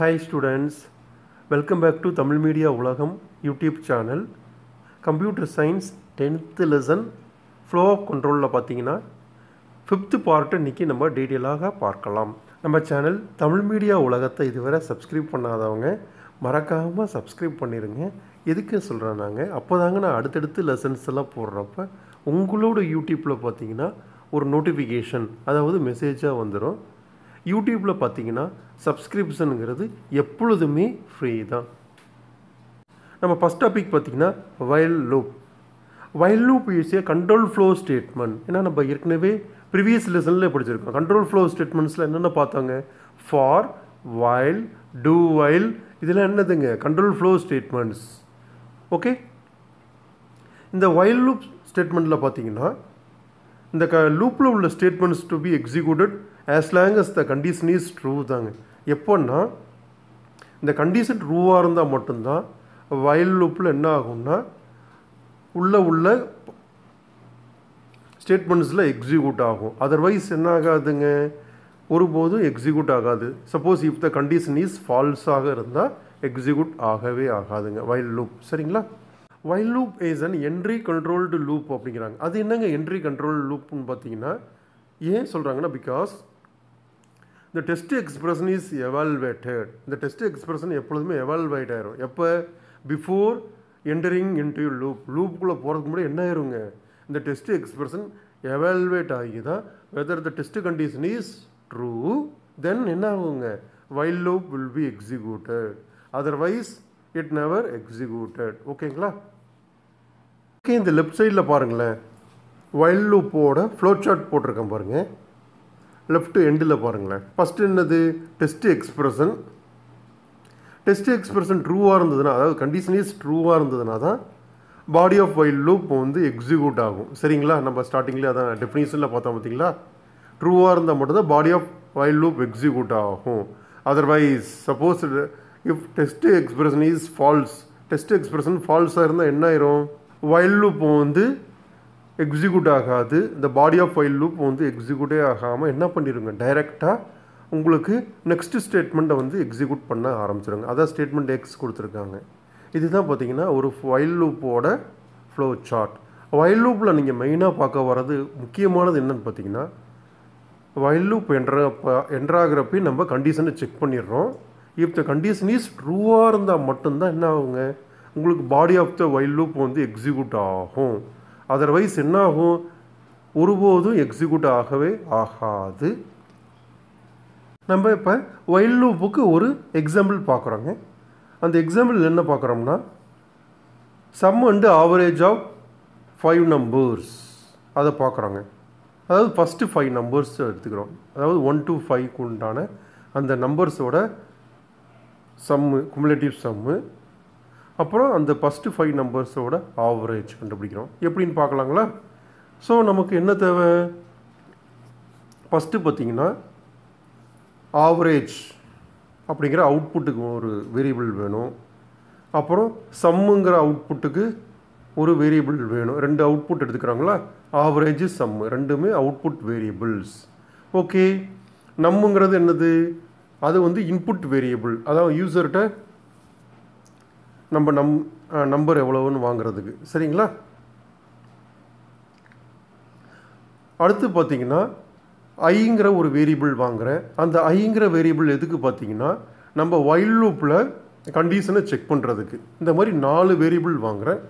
hi students welcome back to Tamil media Ulagam YouTube channel computer science tenth lesson flow of கண்ட்ரோலில் பார்த்தீங்கன்னா fifth part இன்றைக்கி நம்ம டீட்டெயிலாக பார்க்கலாம் நம்ம சேனல் தமிழ் மீடியா உலகத்தை இதுவரை சப்ஸ்கிரைப் பண்ணாதவங்க மறக்காமல் சப்ஸ்கிரைப் பண்ணிடுங்க எதுக்கு சொல்கிறேன் நாங்கள் அப்போ தாங்க நான் அடுத்தடுத்து லெசன்ஸ் எல்லாம் போடுறப்ப உங்களோட யூடியூப்பில் பார்த்தீங்கன்னா ஒரு நோட்டிஃபிகேஷன் அதாவது மெசேஜாக வந்துடும் யூடியூப்பில் பார்த்தீங்கன்னா சப்ஸ்கிரிப்ஷனுங்கிறது எப்பொழுதுமே ஃப்ரீ தான் நம்ம ஃபஸ்ட் டாபிக் பார்த்திங்கன்னா while loop while loop is a control flow statement ஏன்னா நம்ம ஏற்கனவே ப்ரீவியஸ் லெசனில் படிச்சிருக்கோம் கண்ட்ரோல் ஃப்ளோ ஸ்டேட்மெண்ட்ஸில் என்னென்ன பார்த்தாங்க ஃபார் வயல் டூ வயல் இதெல்லாம் என்னதுங்க கண்ட்ரோல் ஃப்ளோ ஸ்டேட்மெண்ட்ஸ் ஓகே இந்த வயல் லூப் ஸ்டேட்மெண்ட்டில் பார்த்தீங்கன்னா இந்த க லூப்பில் உள்ள statements to be executed as long as the condition is true தாங்க எப்போன்னா இந்த கண்டிஷன் ட்ரூவாக இருந்தால் மட்டும்தான் வயல் லூப்பில் என்ன ஆகும்னா உள்ளே உள்ள ஸ்டேட்மெண்ட்ஸில் எக்ஸிக்யூட் ஆகும் அதர்வைஸ் என்ன ஆகாதுங்க ஒருபோதும் எக்ஸிக்யூட் ஆகாது suppose if the condition is ஃபால்ஸாக இருந்தால் எக்ஸிக்யூட் ஆகவே ஆகாதுங்க வயல் லூப் சரிங்களா while loop is an entry controlled loop அப்படிங்கிறாங்க அது என்னங்க என்ட்ரி கண்ட்ரோல் லூப்னு பார்த்தீங்கன்னா ஏன் சொல்கிறாங்கன்னா பிகாஸ் இந்த டெஸ்ட் எக்ஸ்பிரஷன் இஸ் எவால்வேட்டட் இந்த டெஸ்ட் எக்ஸ்பிரஷன் எப்பொழுதுமே எவால்வேட் ஆயிரும் எப்போ பிஃபோர் என்டரிங் இன்டு லூப் லூப்புக்குள்ளே போகிறதுக்கு முன்னாடி என்ன ஆயிருங்க இந்த டெஸ்ட் எக்ஸ்பிரஷன் எவால்வேட் ஆகி தான் whether the test condition is true then என்ன ஆகுங்க while loop will be executed otherwise it never executed ஓகேங்களா ஓகே இந்த லெஃப்ட் சைடில் பாருங்களேன் வைல் லூப்போட ஃப்ளோ சார்ட் போட்டிருக்கேன் பாருங்கள் லெஃப்ட் எண்டில் பாருங்களேன் ஃபஸ்ட்டு என்னது டெஸ்ட்டு எக்ஸ்ப்ரெஷன் டெஸ்ட் எக்ஸ்பிரஷன் ட்ரூவாக இருந்ததுன்னா அதாவது கண்டிஷன் இஸ் ட்ரூவாக இருந்ததுனா தான் பாடி ஆஃப் வைல்ட் லூப் வந்து எக்ஸிக்யூட் ஆகும் சரிங்களா நம்ம ஸ்டார்டிங்லேயே அதான் டெஃபினேஷனில் பார்த்தோம் பார்த்தீங்களா ட்ரூவாக இருந்தால் மட்டும்தான் body of while loop execute ஆகும் otherwise suppose if test expression is false test expression ஃபால்ஸாக இருந்தால் என்ன ஆயிரும் வைல்ட் லூப் வந்து எக்ஸிக்யூட் ஆகாது இந்த பாடி ஆஃப் ஃபைல் லூப் வந்து எக்ஸிக்யூட்டே ஆகாமல் என்ன பண்ணிடுங்க டைரெக்டாக உங்களுக்கு நெக்ஸ்ட்டு ஸ்டேட்மெண்ட்டை வந்து எக்ஸிக்யூட் பண்ண ஆரம்பிச்சிருங்க அதான் ஸ்டேட்மெண்ட் எக்ஸ் கொடுத்துருக்காங்க இதுதான் பார்த்தீங்கன்னா ஒரு ஃபைல் லூப்போட ஃப்ளோ சார்ட் வயல் லூப்பில் நீங்கள் மெயினாக பார்க்க வர்றது முக்கியமானது என்னன்னு பார்த்தீங்கன்னா வயல் லூப் என்றப்போ என்றாகிறப்பே நம்ம கண்டிஷனை செக் பண்ணிடுறோம் இஃப் த கண்டிஷன் இஸ் ட்ரூவாக இருந்தால் மட்டும்தான் என்ன ஆகுங்க உங்களுக்கு பாடி ஆஃப் த வயல் லூப் வந்து எக்ஸிக்யூட் ஆகும் அதர்வைஸ் என்னாகும் ஒருபோதும் எக்ஸிக்யூட் ஆகவே ஆகாது நம்ம இப்போ ஒயில் லூப்புக்கு ஒரு எக்ஸாம்பிள் பார்க்குறோங்க அந்த எக்ஸாம்பிள் என்ன பார்க்குறோம்னா sum and average of five numbers அதை பார்க்குறோங்க அதாவது ஃபஸ்ட்டு ஃபைவ் நம்பர்ஸ் எடுத்துக்கிறோம் அதாவது ஒன் டு ஃபைவ்க்கு உண்டான அந்த நம்பர்ஸோட சம்மு குமுலேட்டிவ் சம்மு அப்புறம் அந்த ஃபஸ்ட்டு ஃபைவ் நம்பர்ஸோட ஆவரேஜ் கண்டுபிடிக்கிறோம் எப்படின்னு பார்க்கலாங்களா ஸோ நமக்கு என்ன தேவை ஃபஸ்ட்டு பார்த்திங்கன்னா ஆவரேஜ் அப்படிங்கிற அவுட்புட்டுக்கு ஒரு வேரியபிள் வேணும் அப்புறம் சம்முங்கிற அவுட்புட்டுக்கு ஒரு வேரியபிள் வேணும் ரெண்டு அவுட்புட் எடுத்துக்கிறாங்களா ஆவரேஜ் சம்மு ரெண்டுமே அவுட்புட் வேரியபிள்ஸ் ஓகே நம்முங்கிறது என்னது அது வந்து இன்புட் வேரியபிள் அதாவது யூசர்கிட்ட நம்ம நம் நம்பர் எவ்வளோன்னு வாங்குறதுக்கு சரிங்களா அடுத்து பார்த்திங்கன்னா ஐங்கிற ஒரு வேரியபிள் வாங்குகிறேன் அந்த ஐங்கிற வேரியபிள் எதுக்கு பார்த்திங்கன்னா நம்ம வைல் லூப்பில் கண்டிஷனை செக் பண்ணுறதுக்கு இந்த மாதிரி நாலு வேரியபிள் வாங்குகிறேன்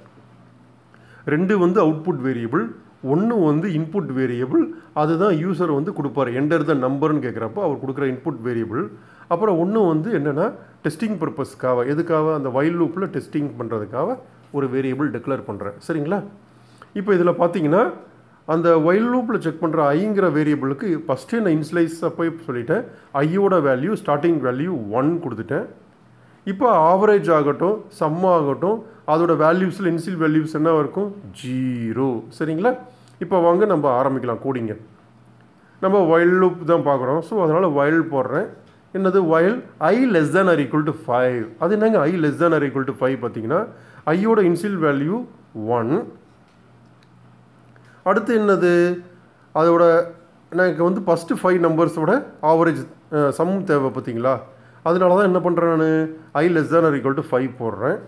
ரெண்டு வந்து அவுட்புட் வேரியபிள் ஒன்று வந்து இன்புட் வேரியபிள் அதுதான் யூசர் வந்து கொடுப்பார் என்டர் த நம்பர்னு கேட்குறப்போ அவர் கொடுக்குற இன்புட் வேரியபிள் அப்புறம் ஒன்று வந்து என்னென்னா டெஸ்டிங் பர்பஸ்க்காக எதுக்காக அந்த வைல் லூப்பில் டெஸ்டிங் பண்ணுறதுக்காக ஒரு வேரியபிள் டிக்ளேர் பண்ணுறேன் சரிங்களா இப்போ இதில் பார்த்தீங்கன்னா அந்த வைல் லூப்பில் செக் பண்ணுற ஐங்கிற வேரியபிளுக்கு ஃபஸ்ட்டு நான் இன்ஸ்லைஸை போய் சொல்லிட்டேன் ஐயோட வேல்யூ ஸ்டார்டிங் வேல்யூ ஒன் கொடுத்துட்டேன் இப்போ ஆவரேஜ் ஆகட்டும் சம் ஆகட்டும் அதோட வேல்யூஸில் இன்சில் வேல்யூஸ் என்ன இருக்கும் ஜீரோ சரிங்களா இப்போ வாங்க நம்ம ஆரம்பிக்கலாம் கோடிங்க நம்ம வைல் லூப் தான் பார்க்குறோம் ஸோ அதனால் வயல் போடுறேன் என்னது while I less than or equal to five அது என்னங்க I less than or equal to five பார்த்தீங்கன்னா ஐயோட இன்சில் வேல்யூ ஒன் அடுத்து என்னது அதோட எனக்கு வந்து ஃபஸ்ட்டு ஃபைவ் நம்பர்ஸோட ஆவரேஜ் சம் தேவை பார்த்தீங்களா அதனால தான் என்ன பண்ணுறேன் நான் I less than or equal to five போடுறேன்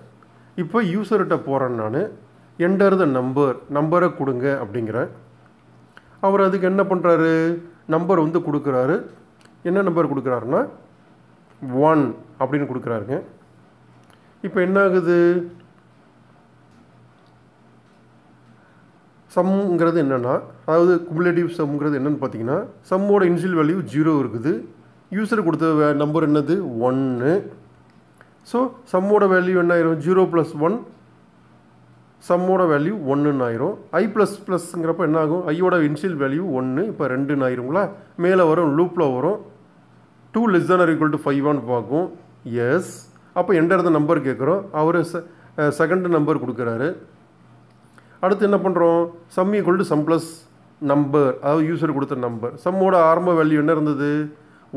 இப்போ யூசர்கிட்ட போகிறேன் நான் என்டர் த நம்பர் நம்பரை கொடுங்க அப்படிங்கிறேன் அவர் அதுக்கு என்ன பண்ணுறாரு நம்பர் வந்து கொடுக்குறாரு என்ன நம்பர் கொடுக்குறாருன்னா ஒன் அப்படின்னு கொடுக்குறாருங்க இப்போ என்ன ஆகுது சம்ங்கிறது என்னென்னா அதாவது குமுலேட்டிவ் சம்ங்கிறது என்னென்னு பார்த்தீங்கன்னா சம்மோட இன்சியல் வேல்யூ ஜீரோ இருக்குது யூஸர் கொடுத்த நம்பர் என்னது ஒன்று ஸோ சம்மோட வேல்யூ என்ன ஆயிரும் ஜீரோ ப்ளஸ் ஒன் சம்மோட வேல்யூ ஒன்றுன்னு ஆயிரும் ஐ ப்ளஸ் ப்ளஸ்ங்கிறப்ப என்ன ஆகும் ஐயோட இன்ஷியல் வேல்யூ ஒன்று இப்போ ரெண்டுன்னு ஆயிருங்களா மேலே வரும் லூப்பில் வரும் two less than or equal to ஃபைவான்னு பார்க்கும் எஸ் அப்போ எண்ட நம்பர் கேட்குறோம் அவர் செ செகண்ட் நம்பர் கொடுக்குறாரு அடுத்து என்ன பண்ணுறோம் sum equal to sum plus number அதாவது யூசர் கொடுத்த நம்பர் சம்மோட ஆரம்ப வேல்யூ என்ன இருந்தது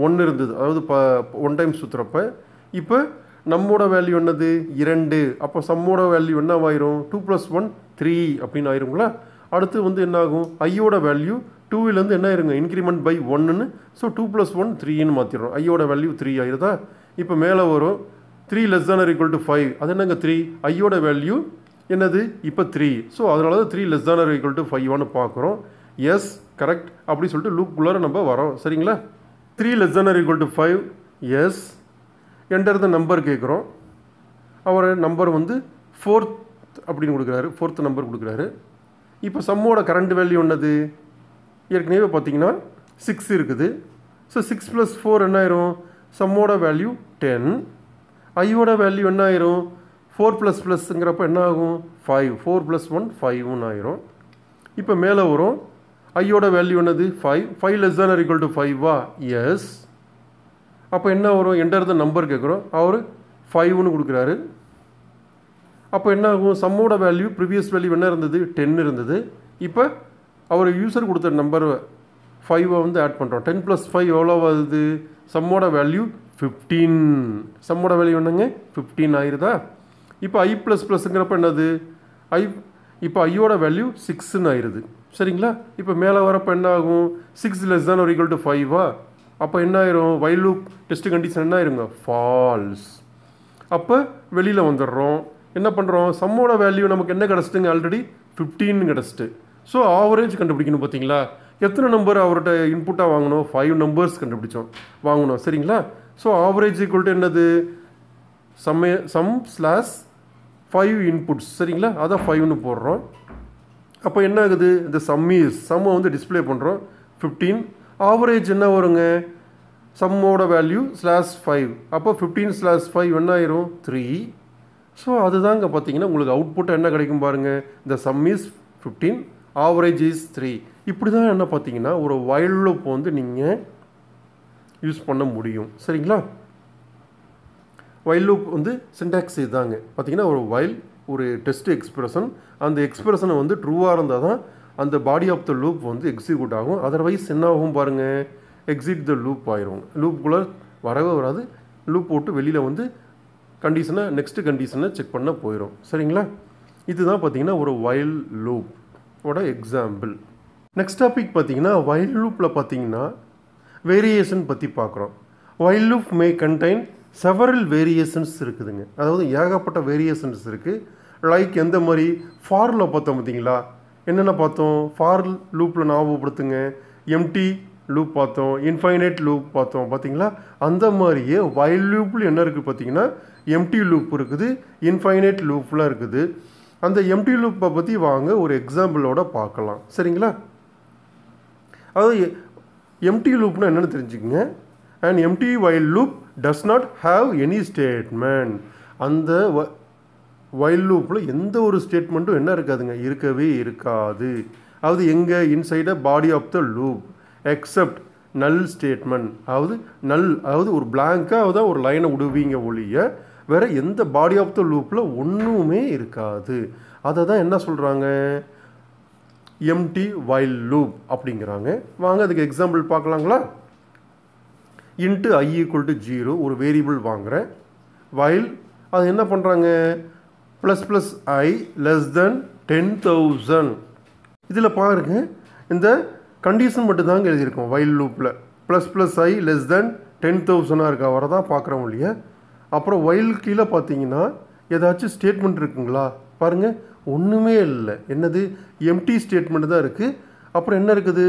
ஒன்று இருந்தது அதாவது ப ஒன் டைம் சுற்றுறப்ப இப்போ நம்மோட வேல்யூ என்னது இரண்டு அப்போ சம்மோட வேல்யூ என்னவாயிரும் டூ ப்ளஸ் ஒன் த்ரீ அப்படின்னு ஆயிருங்களா அடுத்து வந்து என்னாகும் ஐயோட வேல்யூ டூவிலேருந்து என்ன ஆயிருங்க இன்க்ரிமெண்ட் பை ஒன்னுன்னு ஸோ டூ ப்ளஸ் ஒன் த்ரீன்னு மாற்றிடுறோம் ஐயோட வேல்யூ த்ரீ ஆயிருதா இப்போ மேலே வரும் three less than or equal to five அது என்னங்க த்ரீ ஐயோட வேல்யூ என்னது இப்போ த்ரீ ஸோ அதனால தான் three less than or equal to ஃபைவான்னு பார்க்குறோம் எஸ் கரெக்ட் அப்படின்னு சொல்லிட்டு லூக் குள்ளார நம்ம வரோம் சரிங்களா three less than or equal to five yes enter the number கேட்குறோம் அவர் நம்பர் வந்து ஃபோர்த் அப்படின்னு கொடுக்குறாரு ஃபோர்த் நம்பர் கொடுக்குறாரு இப்போ சம்மோட கரண்ட் வேல்யூ என்னது ஏற்கனவே பார்த்தீங்கன்னா சிக்ஸ் இருக்குது ஸோ சிக்ஸ் ப்ளஸ் ஃபோர் என்ன ஆயிரும் சம்மோட வேல்யூ டென் ஐயோட வேல்யூ என்ன ஆயிரும் ஃபோர் ப்ளஸ் ப்ளஸ்ங்கிறப்ப என்ன ஆகும் ஃபைவ் ஃபோர் ப்ளஸ் ஒன் ஃபைவ்னு ஆயிரும் இப்போ மேலே வரும் ஐயோட வேல்யூ என்னது ஃபைவ் ஃபைவ் லெஸ் தான் இருக்கல் ஈக்குவல் டு ஃபைவா எஸ் அப்போ என்ன வரும் என்டர் த நம்பர் கேட்குறோம் அவர் ஃபைவ்னு கொடுக்குறாரு அப்போ என்ன ஆகும் சம்மோட வேல்யூ ப்ரிவியஸ் வேல்யூ என்ன இருந்தது டென் இருந்தது இப்போ அவர் யூசர் கொடுத்த நம்பர் ஃபைவை வந்து ஆட் பண்ணுறோம் டென் ப்ளஸ் ஃபைவ் எவ்வளோ வருது சம்மோட வேல்யூ ஃபிஃப்டீன் சம்மோட வேல்யூ என்னங்க ஃபிஃப்டீன் ஆயிருதா இப்போ ஐ ப்ளஸ் ப்ளஸ்ங்கிறப்ப என்னது ஐ இப்போ ஐயோட வேல்யூ சிக்ஸ்ன்னு ஆயிடுது சரிங்களா இப்போ மேலே வரப்போ என்ன ஆகும் சிக்ஸ் லெஸ் தான் ஒரு ஈக்குவல் டு ஃபைவா அப்போ என்ன ஆயிரும் வைல் டெஸ்ட் கண்டிஷன் என்ன ஆயிருங்க ஃபால்ஸ் அப்போ வெளியில் வந்துடுறோம் என்ன பண்ணுறோம் சம்மோட வேல்யூ நமக்கு என்ன கிடச்சிட்டுங்க ஆல்ரெடி ஃபிஃப்டீன் கிடச்சிட்டு ஸோ ஆவரேஜ் கண்டுபிடிக்கணும் பார்த்தீங்களா எத்தனை நம்பர் அவர்கிட்ட இன்புட்டாக வாங்கணும் ஃபைவ் நம்பர்ஸ் கண்டுபிடிச்சோம் வாங்கணும் சரிங்களா ஸோ ஆவரேஜ் ஈக்குவல்ட்டு என்னது சம்மைய சம் ஸ்லாஸ் ஃபைவ் இன்புட்ஸ் சரிங்களா அதான் ஃபைவ்னு போடுறோம் அப்போ என்ன ஆகுது இந்த சம்மீஸ் சம்மை வந்து டிஸ்பிளே பண்ணுறோம் ஃபிஃப்டீன் ஆவரேஜ் என்ன வருங்க சம்மோட வேல்யூ ஸ்லாஸ் ஃபைவ் அப்போ ஃபிஃப்டீன் ஸ்லாஸ் ஃபைவ் என்ன ஆயிரும் த்ரீ ஸோ அதுதாங்க பார்த்தீங்கன்னா உங்களுக்கு அவுட்புட் என்ன கிடைக்கும் பாருங்கள் இந்த sum is fifteen average is three இப்படி தான் என்ன பார்த்தீங்கன்னா ஒரு வயல் லூப் வந்து நீங்கள் யூஸ் பண்ண முடியும் சரிங்களா வயல் லூப் வந்து சின்டாக்ஸ் இதுதாங்க பார்த்தீங்கன்னா ஒரு வயல் ஒரு டெஸ்ட் எக்ஸ்பிரஷன் அந்த எக்ஸ்பிரஷனை வந்து ட்ரூவாக இருந்தால் தான் அந்த பாடி ஆஃப் த லூப் வந்து எக்ஸிக்யூட் ஆகும் அதர்வைஸ் என்ன ஆகும் பாருங்கள் எக்ஸிட் த லூப் ஆயிரும் லூப்புக்குள்ளே வரவே வராது லூப் போட்டு வெளியில் வந்து கண்டிஷனை நெக்ஸ்ட்டு கண்டிஷனை செக் பண்ண போயிடும் சரிங்களா இதுதான் பார்த்தீங்கன்னா ஒரு வயல் ஓட எக்ஸாம்பிள் நெக்ஸ்ட் டாபிக் பார்த்தீங்கன்னா வயல் லூப்பில் பார்த்தீங்கன்னா வேரியேஷன் பற்றி பார்க்குறோம் while loop may contain several variations இருக்குதுங்க அதாவது ஏகப்பட்ட வேரியேஷன்ஸ் இருக்குது லைக் எந்த மாதிரி ஃபார்மில் பார்த்தோம் பார்த்தீங்களா என்னென்ன பார்த்தோம் ஃபார் லூப்பில் ஞாபகப்படுத்துங்க எம்டி லூப் பார்த்தோம் இன்ஃபைனைட் லூப் பார்த்தோம் பார்த்தீங்களா அந்த மாதிரியே வைல் லூப்பில் என்ன இருக்குது பார்த்தீங்கன்னா எம்டி லூப் இருக்குது இன்ஃபைனைட் லூப்லாம் இருக்குது அந்த எம்டி லூப்பை பற்றி வாங்க ஒரு எக்ஸாம்பிளோட பார்க்கலாம் சரிங்களா அதாவது எம்டி லூப்னா என்னென்னு தெரிஞ்சுக்கங்க and empty while loop does not have any statement அந்த வைல் லூப்பில் எந்த ஒரு ஸ்டேட்மெண்ட்டும் என்ன இருக்காதுங்க இருக்கவே இருக்காது அதாவது எங்கே inside body of the loop except null statement அதாவது நல் அதாவது ஒரு பிளாங்காக தான் ஒரு லைனை விடுவீங்க ஒழிய வேறு எந்த பாடி ஆஃப் த லூப்பில் ஒன்றுமே இருக்காது அதை தான் என்ன சொல்கிறாங்க எம்டி வைல் லூப் அப்படிங்கிறாங்க வாங்க அதுக்கு எக்ஸாம்பிள் பார்க்கலாங்களா int i equal to zero ஒரு வேரியபிள் வாங்குகிறேன் வைல் அது என்ன பண்ணுறாங்க plus plus i less than ten thousand இதில் பாருங்க இந்த கண்டிஷன் மட்டும்தாங்க எழுதியிருக்கோம் வயல் லூப்பில் plus plus i less than ten தௌசண்டாக இருக்கா தான் பார்க்குறோம் இல்லையா அப்புறம் வைல் கீழே பார்த்தீங்கன்னா ஏதாச்சும் ஸ்டேட்மெண்ட் இருக்குங்களா பாருங்கள் ஒன்றுமே இல்லை என்னது எம்டி ஸ்டேட்மெண்ட் தான் இருக்குது அப்புறம் என்ன இருக்குது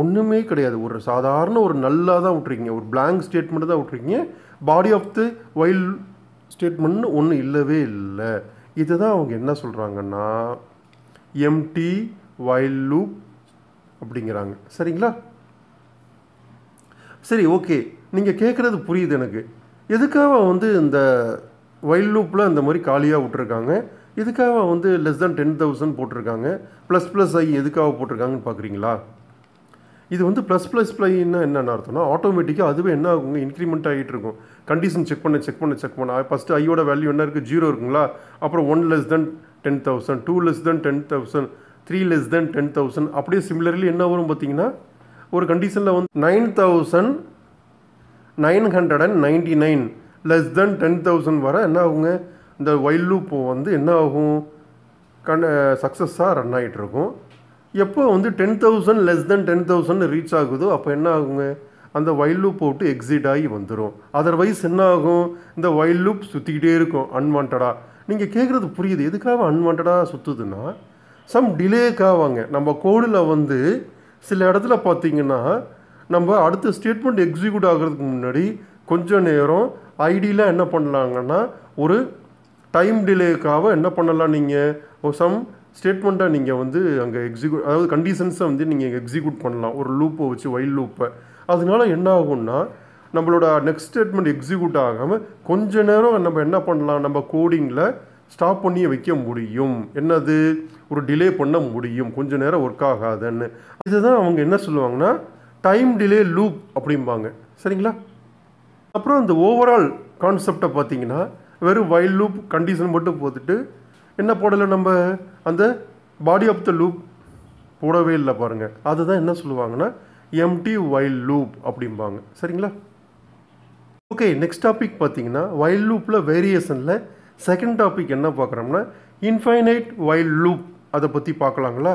ஒன்றுமே கிடையாது ஒரு சாதாரண ஒரு நல்லா தான் விட்ருக்கீங்க ஒரு பிளாங்க் ஸ்டேட்மெண்ட்டு தான் விட்ருக்கீங்க பாடி ஆஃப் தி வைல் ஸ்டேட்மெண்ட்னு ஒன்று இல்லவே இல்லை இதை தான் அவங்க என்ன சொல்கிறாங்கன்னா எம்டி வைல் லூப் அப்படிங்கிறாங்க சரிங்களா சரி ஓகே நீங்கள் கேட்குறது புரியுது எனக்கு எதுக்காக வந்து இந்த வைல் லூப்பில் இந்த மாதிரி காலியாக விட்டுருக்காங்க எதுக்காக வந்து லெஸ் தென் டென் தௌசண்ட் போட்டிருக்காங்க ப்ளஸ் ப்ளஸ் ஐ எதுக்காக போட்டிருக்காங்கன்னு பார்க்குறீங்களா இது வந்து ப்ளஸ் ப்ளஸ் ப்ளைன்னா என்னென்ன அர்த்தம்னா ஆட்டோமேட்டிக்காக அதுவே என்ன ஆகுங்க இன்க்ரிமெண்ட் ஆகிட்டு இருக்கும் கண்டிஷன் செக் பண்ண செக் பண்ண செக் பண்ண ஃபஸ்ட்டு ஐயோட வேல்யூ என்ன இருக்குது ஜீரோ இருக்குங்களா அப்புறம் one less than ten thousand two less than ten thousand three less than ten thousand அப்படியே சிமிலர்லி என்ன வரும் பார்த்தீங்கன்னா ஒரு கண்டிஷனில் வந்து nine thousand nine hundred and ninety nine less than ten thousand வர என்ன ஆகுங்க இந்த வைல் லூப் வந்து என்ன ஆகும் கண் சக்ஸஸாக ரன் ஆகிட்டு இருக்கும் எப்போ வந்து ten thousand less than ten thousand reach ஆகுதோ அப்போ என்ன ஆகுங்க அந்த வைல் லூப் போட்டு எக்ஸிட் ஆகி வந்துடும் அதர்வைஸ் என்ன ஆகும் இந்த வைல் லூப் சுற்றிக்கிட்டே இருக்கும் அன்வான்டாக நீங்கள் கேட்குறது புரியுது எதுக்காக அன்வான்டாக சுற்றுதுன்னா சம் டிலேக்காவாங்க நம்ம கோடில் வந்து சில இடத்துல பார்த்திங்கன்னா நம்ம அடுத்த ஸ்டேட்மெண்ட் எக்ஸிக்யூட் ஆகிறதுக்கு முன்னாடி கொஞ்சம் நேரம் ஐடியெலாம் என்ன பண்ணலாங்கன்னா ஒரு டைம் டிலேக்காக என்ன பண்ணலாம் நீங்கள் சம் ஸ்டேட்மெண்ட்டாக நீங்கள் வந்து அங்கே எக்ஸிக்யூட் அதாவது கண்டிஷன்ஸை வந்து நீங்கள் எக்ஸிக்யூட் பண்ணலாம் ஒரு லூப்பை வச்சு வைல் லூப்பை அதனால என்ன ஆகும்னா நம்மளோட நெக்ஸ்ட் ஸ்டேட்மெண்ட் எக்ஸிக்யூட் ஆகாமல் கொஞ்ச நேரம் நம்ம என்ன பண்ணலாம் நம்ம கோடிங்கில் ஸ்டாப் பண்ணி வைக்க முடியும் என்னது ஒரு டிலே பண்ண முடியும் கொஞ்ச நேரம் ஒர்க் ஆகாதுன்னு இதுதான் அவங்க என்ன சொல்லுவாங்கன்னா டைம் டிலே லூப் அப்படிம்பாங்க சரிங்களா அப்புறம் அந்த ஓவரால் கான்செப்டை பார்த்தீங்கன்னா வெறும் வைல் லூப் கண்டிஷன் மட்டும் போட்டுட்டு என்ன போடலை நம்ம அந்த பாடி ஆஃப் த லூப் போடவே இல்லை பாருங்கள் அதுதான் என்ன சொல்லுவாங்கன்னா எம்டி வைல் லூப் அப்படிம்பாங்க சரிங்களா ஓகே நெக்ஸ்ட் டாபிக் பார்த்தீங்கன்னா வைல் லூப்பில் வேரியேஷனில் செகண்ட் டாபிக் என்ன பார்க்குறோம்னா இன்ஃபைனைட் வைல் லூப் அதை பற்றி பார்க்கலாங்களா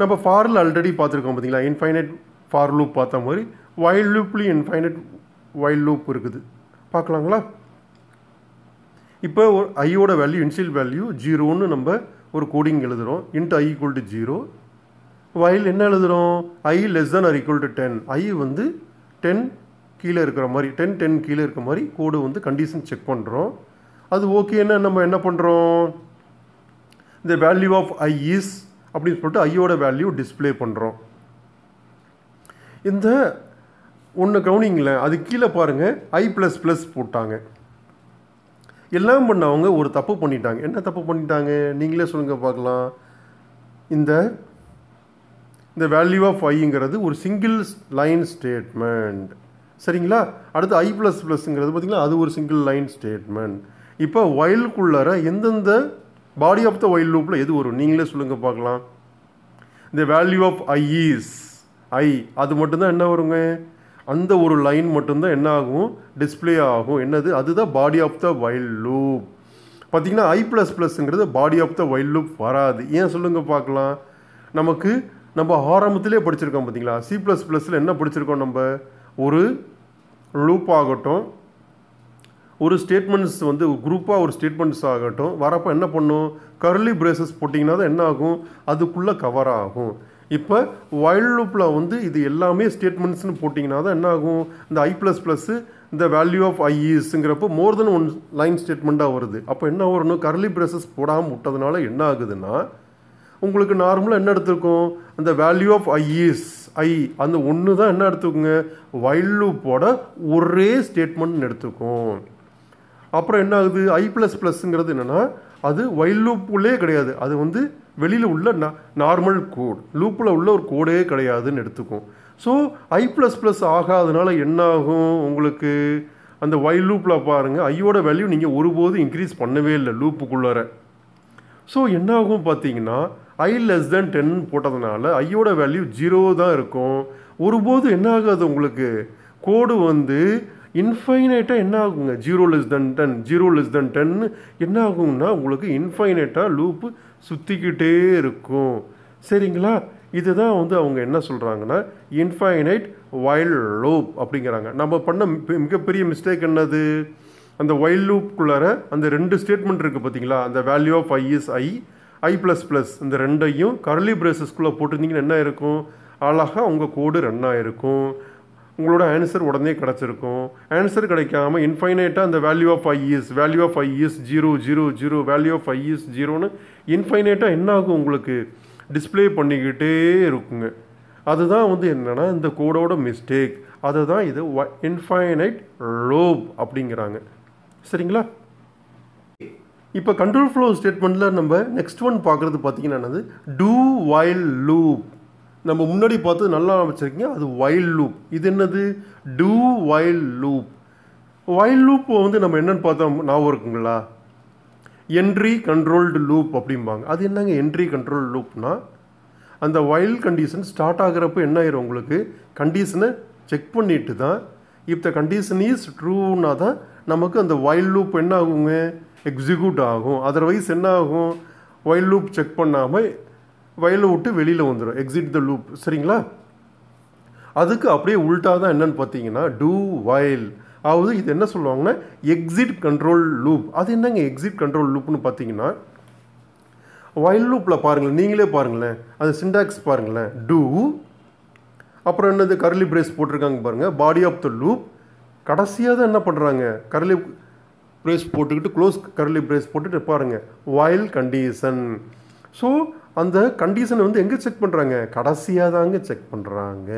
நம்ம ஃபாரில் ஆல்ரெடி பார்த்துருக்கோம் பார்த்தீங்களா இன்ஃபைனைட் ஃபார் லூப் பார்த்த மாதிரி வைல்ட் லூப்லேயும் இன்ஃபைனைட் வைல்ட் லூப் இருக்குது பார்க்கலாங்களா இப்போ ஐயோட வேல்யூ இன்சியல் வேல்யூ ஜீரோன்னு நம்ம ஒரு கோடிங் எழுதுகிறோம் int i equal to zero while என்ன எழுதுகிறோம் i less than or equal to ten i வந்து டென் கீழே இருக்கிற மாதிரி டென் டென் கீழே இருக்கிற மாதிரி கோடு வந்து கண்டிஷன் செக் பண்ணுறோம் அது ஓகேன்னு நம்ம என்ன பண்ணுறோம் இந்த வேல்யூ ஆஃப் ஐ இஸ் அப்படின்னு சொல்லிட்டு ஐயோட வேல்யூ டிஸ்பிளே பண்ணுறோம் இந்த ஒன்று கவுனிங்கில் அது கீழே பாருங்கள் ஐ ப்ளஸ் ப்ளஸ் போட்டாங்க எல்லாம் பண்ணவங்க ஒரு தப்பு பண்ணிட்டாங்க என்ன தப்பு பண்ணிட்டாங்க நீங்களே சொல்லுங்கள் பார்க்கலாம் இந்த இந்த வேல்யூ ஆஃப் ஐங்கிறது ஒரு சிங்கிள் லைன் ஸ்டேட்மெண்ட் சரிங்களா அடுத்து ஐ ப்ளஸ் ப்ளஸ்ங்கிறது பார்த்திங்கன்னா அது ஒரு சிங்கிள் லைன் ஸ்டேட்மெண்ட் இப்போ ஒயிலுக்குள்ளார எந்தெந்த பாடி ஆஃப் த ஒயில் லூப்பில் எது வரும் நீங்களே சொல்லுங்கள் பார்க்கலாம் இந்த value of i is i அது மட்டும்தான் என்ன வருங்க அந்த ஒரு லைன் மட்டும்தான் என்ன ஆகும் டிஸ்பிளே ஆகும் என்னது அதுதான் body of the while loop பார்த்திங்கன்னா ஐ ப்ளஸ் ப்ளஸ்ங்கிறது body of the while loop வராது ஏன் சொல்லுங்கள் பார்க்கலாம் நமக்கு நம்ம ஆரம்பத்திலே படிச்சிருக்கோம் பார்த்தீங்களா சி ப்ளஸ் ப்ளஸில் என்ன படிச்சிருக்கோம் நம்ம ஒரு லூப் ஆகட்டும் ஒரு ஸ்டேட்மெண்ட்ஸ் வந்து குரூப்பாக ஒரு ஸ்டேட்மெண்ட்ஸ் ஆகட்டும் வரப்போ என்ன பண்ணும் கர்லி பிரேசஸ் போட்டிங்கன்னா தான் என்ன ஆகும் அதுக்குள்ளே கவர் ஆகும் இப்போ வைல்ட் லூப்பில் வந்து இது எல்லாமே ஸ்டேட்மெண்ட்ஸ்னு போட்டிங்கன்னா தான் என்ன ஆகும் இந்த ஐ ப்ளஸ் ப்ளஸ்ஸு இந்த வேல்யூ ஆஃப் ஐஇஸ்ங்கிறப்போ மோர் தென் ஒன் லைன் ஸ்டேட்மெண்ட்டாக வருது அப்போ என்ன வரணும் கர்லி பிரேசஸ் போடாமல் விட்டதுனால என்ன ஆகுதுன்னா உங்களுக்கு நார்மலாக என்ன எடுத்திருக்கோம் அந்த value of i is i அந்த ஒன்று தான் என்ன எடுத்துக்கோங்க வைல்ட் லூப்போட ஒரே ஸ்டேட்மெண்ட் எடுத்துக்கும் அப்புறம் என்ன ஆகுது ஐ ப்ளஸ் ப்ளஸ்ங்கிறது என்னென்னா அது வைல் லூப்புள்ளே கிடையாது அது வந்து வெளியில் உள்ள நா நார்மல் கோட் லூப்பில் உள்ள ஒரு கோடே கிடையாதுன்னு எடுத்துக்கும் ஸோ ஐ ப்ளஸ் ப்ளஸ் ஆகாதனால என்ன ஆகும் உங்களுக்கு அந்த வைல் லூப்பில் பாருங்கள் ஐயோட வேல்யூ நீங்கள் ஒருபோதும் இன்க்ரீஸ் பண்ணவே இல்லை லூப்புக்குள்ளார ஸோ என்ன ஆகும் பார்த்தீங்கன்னா ஐ லெஸ் தென் டென் போட்டதுனால ஐயோட வேல்யூ ஜீரோ தான் இருக்கும் ஒருபோது என்ன ஆகாது உங்களுக்கு கோடு வந்து இன்ஃபைனைட்டாக என்ன ஆகுங்க zero less than ten zero less than டென்னு என்ன ஆகுங்கன்னா உங்களுக்கு இன்ஃபைனைட்டாக லூப்பு சுற்றிக்கிட்டே இருக்கும் சரிங்களா இதுதான் வந்து அவங்க என்ன சொல்கிறாங்கன்னா இன்ஃபைனைட் வைல்ட் லூப் அப்படிங்கிறாங்க நம்ம பண்ண மிகப்பெரிய மிஸ்டேக் என்னது அந்த வைல்ட் லூப்குள்ளார அந்த ரெண்டு ஸ்டேட்மெண்ட் இருக்குது பார்த்தீங்களா அந்த value of i is i i plus plus இந்த ரெண்டையும் கர்லி பிரேசஸ்குள்ளே போட்டிருந்தீங்கன்னு என்ன இருக்கும் அழகாக உங்கள் கோடு ரன் ஆகிருக்கும் உங்களோட ஆன்சர் உடனே கிடச்சிருக்கும் ஆன்சர் கிடைக்காம இன்ஃபைனைட்டாக அந்த value of i is value of i is zero zero zero value of i is ஜீரோன்னு இன்ஃபைனைட்டாக என்ன ஆகும் உங்களுக்கு டிஸ்பிளே பண்ணிக்கிட்டே இருக்குங்க அதுதான் வந்து என்னென்னா இந்த கோடோட மிஸ்டேக் அதுதான் இது இன்ஃபைனைட் லோப் அப்படிங்கிறாங்க சரிங்களா இப்போ கண்ட்ரோல் ஃப்ளோ ஸ்டேட்மெண்ட்டில் நம்ம நெக்ஸ்ட் ஒன் பார்க்குறது பார்த்திங்கன்னா என்னது டூ வைல் லூப் நம்ம முன்னாடி பார்த்து நல்லா ஆரம்பிச்சிருக்கீங்க அது வைல் லூப் இது என்னது do while loop while loop வந்து நம்ம என்னென்னு பார்த்தோம் ஞாபகம் இருக்குங்களா என்ட்ரி கண்ட்ரோல்டு லூப் அப்படிம்பாங்க அது என்னங்க என்ட்ரி கண்ட்ரோல் லூப்னா அந்த வைல் கண்டிஷன் ஸ்டார்ட் ஆகிறப்ப என்ன ஆயிரும் உங்களுக்கு கண்டிஷனை செக் பண்ணிட்டு தான் இஃப் த கண்டிஷன் இஸ் ட்ரூன்னா தான் நமக்கு அந்த வைல் லூப் என்ன ஆகுங்க எக்ஸிக்யூட் ஆகும் அதர்வைஸ் என்ன ஆகும் வயல் லூப் செக் பண்ணாமல் வயலை விட்டு வெளியில் வந்துடும் எக்ஸிட் த லூப் சரிங்களா அதுக்கு அப்படியே உள்டா தான் என்னென்னு பார்த்தீங்கன்னா டூ வயல் அதாவது இது என்ன சொல்லுவாங்கன்னா எக்ஸிட் கண்ட்ரோல் லூப் அது என்னங்க எக்ஸிட் கண்ட்ரோல் லூப்னு பார்த்தீங்கன்னா வயல் லூப்பில் பாருங்களேன் நீங்களே பாருங்களேன் அது சிண்டாக்ஸ் பாருங்களேன் டூ அப்புறம் என்னது கர்லி பிரேஸ் போட்டிருக்காங்க பாருங்கள் பாடி ஆஃப் த லூப் கடைசியாக தான் என்ன பண்ணுறாங்க கர்லி ப்ரேஸ் போட்டுக்கிட்டு க்ளோஸ் கர்லி ப்ரேஸ் போட்டுட்டு பாருங்கள் வயல் கண்டிஷன் ஸோ அந்த கண்டிஷனை வந்து எங்கே செக் பண்ணுறாங்க கடைசியாக தாங்க செக் பண்ணுறாங்க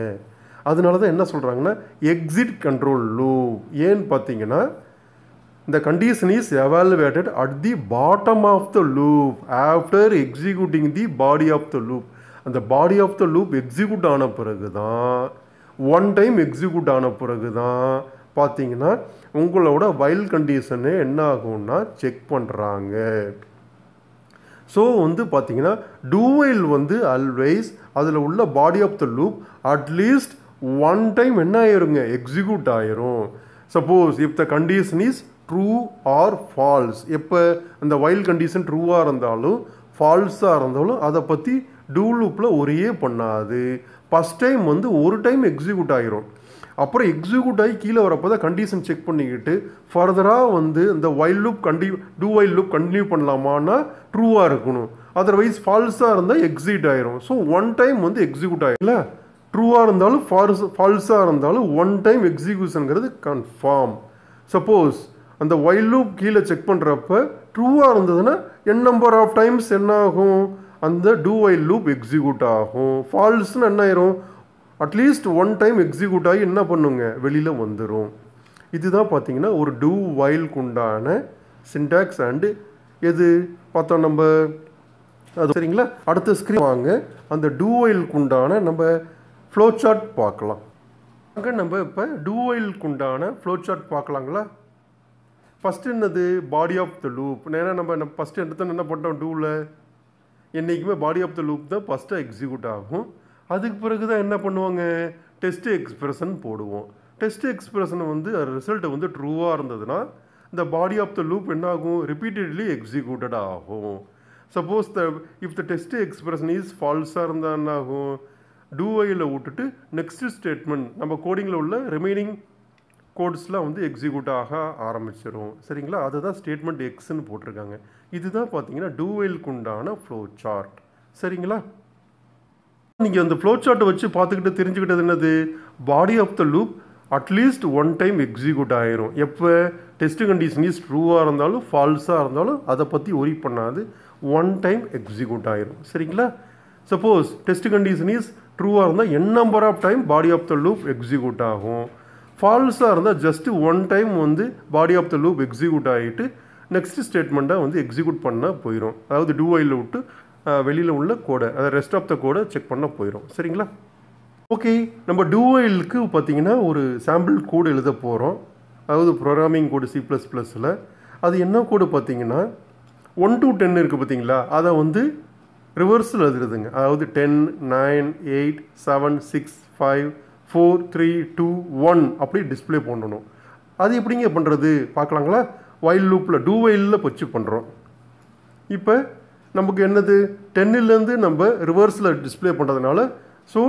அதனால தான் என்ன சொல்கிறாங்கன்னா எக்ஸிட் கண்ட்ரோல் லூ ஏன்னு பார்த்தீங்கன்னா இந்த condition is evaluated at the bottom of the loop after executing the body of the loop அந்த body of the loop execute ஆன பிறகு தான் ஒன் டைம் எக்ஸிக்யூட் ஆன பிறகு தான் பார்த்தீங்கன்னா உங்களோட வயல் கண்டிஷனு என்ன ஆகும்னா செக் பண்ணுறாங்க ஸோ வந்து பார்த்தீங்கன்னா டூவெயில் வந்து அல்வேஸ் அதில் உள்ள body of the loop at least one time என்ன ஆயிருங்க எக்ஸிக்யூட் ஆயிரும் suppose if the condition is true or false எப்போ அந்த வைல்ட் கண்டிஷன் ட்ரூவாக இருந்தாலும் ஃபால்ஸாக இருந்தாலும் அதை பற்றி டூ லூப்பில் ஒரே பண்ணாது ஃபஸ்ட் டைம் வந்து ஒரு டைம் எக்ஸிக்யூட் ஆகிரும் அப்புறம் எக்ஸிக்யூட் ஆகி கீழே வரப்போ தான் கண்டிஷன் செக் பண்ணிக்கிட்டு ஃபர்தராக வந்து இந்த ஒயில் லுக் கண்டி டூ வைல்ட் லுக் கண்டினியூ பண்ணலாமான்னா ட்ரூவாக இருக்கணும் அதர்வைஸ் ஃபால்ஸாக இருந்தால் எக்ஸிட் ஆயிரும் ஸோ ஒன் டைம் வந்து எக்ஸிக்யூட் ஆகிடல ட்ரூவாக இருந்தாலும் ஃபால்ஸ் ஃபால்ஸாக இருந்தாலும் ஒன் டைம் எக்ஸிக்யூஷனுங்கிறது கன்ஃபார்ம் சப்போஸ் அந்த வைல்ட் லூப் கீழே செக் பண்ணுறப்ப ட்ரூவாக இருந்ததுன்னா என் நம்பர் ஆஃப் டைம்ஸ் என்ன ஆகும் அந்த டூ வைல் லூப் எக்ஸிக்யூட் ஆகும் ஃபால்ஸ்னு என்ன ஆயிரும் அட்லீஸ்ட் ஒன் டைம் எக்ஸிக்யூட் ஆகி என்ன பண்ணுங்க வெளியில் வந்துடும் இதுதான் பார்த்தீங்கன்னா ஒரு டூ வைல்க்கு உண்டான சின்டாக்ஸ் அண்டு எது பார்த்தோம் நம்ம அது சரிங்களா அடுத்த ஸ்க்ரீன் வாங்க அந்த டூ வைல்க்கு உண்டான நம்ம ஃப்ளோ சார்ட் பார்க்கலாம் அங்கே நம்ம இப்போ டூ வைல்க்கு உண்டான ஃப்ளோ சார்ட் பார்க்கலாங்களா ஃபஸ்ட்டு என்னது பாடி ஆஃப் த லூப் ஏன்னா நம்ம ஃபஸ்ட்டு என்ன பண்ணோம் டூவில் என்றைக்குமே பாடி ஆஃப் த லூப் தான் ஃபஸ்ட்டாக எக்ஸிக்யூட் ஆகும் அதுக்கு பிறகு தான் என்ன பண்ணுவாங்க டெஸ்ட் எக்ஸ்பிரஷன் போடுவோம் டெஸ்ட் எக்ஸ்பிரஷன் வந்து ரிசல்ட்டு வந்து ட்ரூவாக இருந்ததுன்னா இந்த பாடி ஆஃப் த லூப் என்ன ஆகும் ரிப்பீட்டட்லி எக்ஸிக்யூட்டட் ஆகும் suppose the if the test expression is ஃபால்ஸாக இருந்தால் என்ன ஆகும் டூவையில் விட்டுட்டு நெக்ஸ்ட் ஸ்டேட்மெண்ட் நம்ம கோடிங்கில் உள்ள ரிமைனிங் கோட்ஸ்லாம் வந்து எக்ஸிக்யூட் ஆக ஆரம்பிச்சிடும் சரிங்களா அதுதான் ஸ்டேட்மெண்ட் எக்ஸ்ன்னு போட்டிருக்காங்க இதுதான் பார்த்தீங்கன்னா டூவெயிலுக்கு உண்டான ஃப்ளோ சார்ட் சரிங்களா நீங்கள் அந்த ஃப்ளோ சார்ட்டை வச்சு பார்த்துக்கிட்டு தெரிஞ்சுக்கிட்டது என்னது body of the loop at least one time execute ஆயிரும் எப்போ டெஸ்ட் கண்டிஷன் இஸ் ட்ரூவாக இருந்தாலும் ஃபால்ஸாக இருந்தாலும் அதை பற்றி ஒரி பண்ணாது ஒன் டைம் எக்ஸிக்யூட் ஆயிரும் சரிங்களா சப்போஸ் டெஸ்ட் கண்டிஷன் இஸ் ட்ரூவாக இருந்தால் n number of time body of the loop execute ஆகும் ஃபால்ஸாக இருந்தால் ஜஸ்ட்டு ஒன் டைம் வந்து body of the loop execute ஆகிட்டு நெக்ஸ்ட் ஸ்டேட்மெண்ட்டாக வந்து எக்ஸிக்யூட் பண்ணால் போயிடும் அதாவது டூ ஐயில் விட்டு வெளியில் உள்ள கோடை அதை ரெஸ்ட் ஆஃப் த கோடை செக் பண்ணால் போயிடும் சரிங்களா ஓகே நம்ம டூவெயிலுக்கு பார்த்திங்கன்னா ஒரு சாம்பிள் கோடு எழுத போகிறோம் அதாவது ப்ரோக்ராமிங் கோடு சி ப்ளஸ் ப்ளஸில் அது என்ன கோடு பார்த்திங்கன்னா ஒன் டு டென் இருக்குது பார்த்தீங்களா அதை வந்து ரிவர்ஸில் எழுதுறதுங்க அதாவது ten nine eight seven six five four three two one அப்படி டிஸ்பிளே பண்ணணும் அது எப்படிங்க பண்ணுறது பார்க்கலாங்களா வயல் லூப்பில் டூ வயலில் வச்சு பண்ணுறோம் இப்போ நமக்கு என்னது டென்னிலேருந்து நம்ம ரிவர்ஸில் டிஸ்பிளே பண்ணுறதுனால ஸோ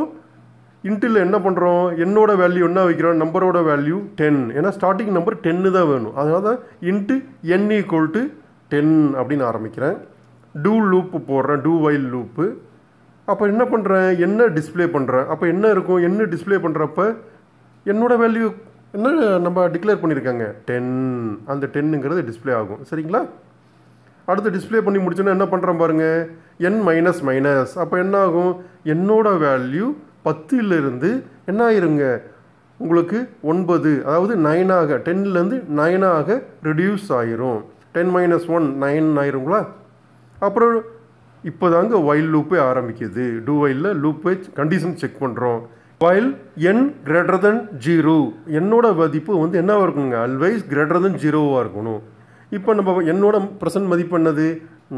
இன்டில் என்ன பண்ணுறோம் என்னோட வேல்யூ என்ன வைக்கிறோம் நம்பரோட வேல்யூ டென் ஏன்னா ஸ்டார்டிங் நம்பர் டென்னு தான் வேணும் அதனால தான் int n equal to ten அப்படின்னு ஆரம்பிக்கிறேன் டூ லூப்பு போடுறேன் டூ வைல் லூப்பு அப்போ என்ன பண்ணுறேன் என்ன டிஸ்பிளே பண்ணுறேன் அப்போ என்ன இருக்கும் என்ன டிஸ்பிளே பண்ணுறப்ப என்னோட வேல்யூ என்ன நம்ம டிக்ளேர் பண்ணியிருக்காங்க டென் அந்த டென்னுங்கிறது டிஸ்பிளே ஆகும் சரிங்களா அடுத்து டிஸ்பிளே பண்ணி முடிச்சோன்னா என்ன பண்ணுறேன் பாருங்கள் என் மைனஸ் மைனஸ் அப்போ என்ன ஆகும் என்னோடய வேல்யூ பத்துலேருந்து என்ன ஆயிருங்க உங்களுக்கு ஒன்பது அதாவது நைனாக டென்லேருந்து நைனாக ரிடியூஸ் ஆயிரும் டென் மைனஸ் ஒன் நைன் ஆயிருங்களா அப்புறம் இப்போ தாங்க வைல் லூப்பே ஆரம்பிக்குது டூ வைலில் லூப்பே கண்டிஷன் செக் பண்ணுறோம் while n greater than zero என்னோட மதிப்பு வந்து என்னவாக இருக்கணுங்க அல்வைஸ் கிரேட்டர் தென் ஜீரோவாக இருக்கணும் இப்போ நம்ம என்னோட ப்ரெசன்ட் மதிப்பு என்னது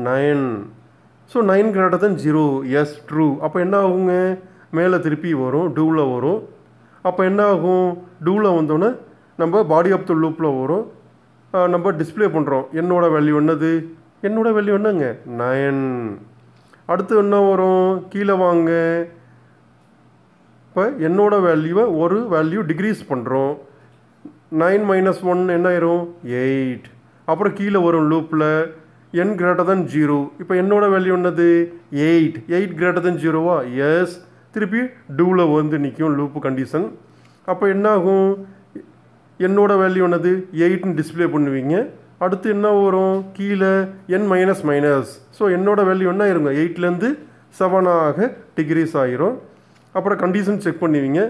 nine so nine greater than zero yes true அப்போ என்ன ஆகுங்க மேலே திருப்பி வரும் டூவில் வரும் அப்போ என்ன ஆகும் டூவில் வந்தோன்னே நம்ம பாடி ஆஃப் த லூப்பில் வரும் நம்ம டிஸ்பிளே பண்ணுறோம் என்னோட வேல்யூ என்னது என்னோட வேல்யூ என்னங்க நயன் அடுத்து என்ன வரும் கீழே வாங்க இப்போ என்னோட வேல்யூவை ஒரு வேல்யூ டிக்ரீஸ் பண்ணுறோம் நைன் மைனஸ் ஒன் என்ன ஆயிரும் எயிட் அப்புறம் கீழே வரும் லூப்பில் என் கிரேட்டர் தன் ஜீரோ இப்போ என்னோடய வேல்யூ என்னது எயிட் எயிட் கிரேட்டர் தன் ஜீரோவா எஸ் திருப்பி டூவில் வந்து நிற்கும் லூப்பு கண்டிஷன் அப்போ என்ன ஆகும் வேல்யூ என்னது எயிட்னு டிஸ்பிளே பண்ணுவீங்க அடுத்து என்ன வரும் கீழே என் மைனஸ் மைனஸ் ஸோ என்னோடய வேல்யூ என்ன இருங்க எயிட்லேருந்து செவனாக டிகிரிஸ் ஆகிரும் அப்புறம் கண்டிஷன் செக் பண்ணுவீங்க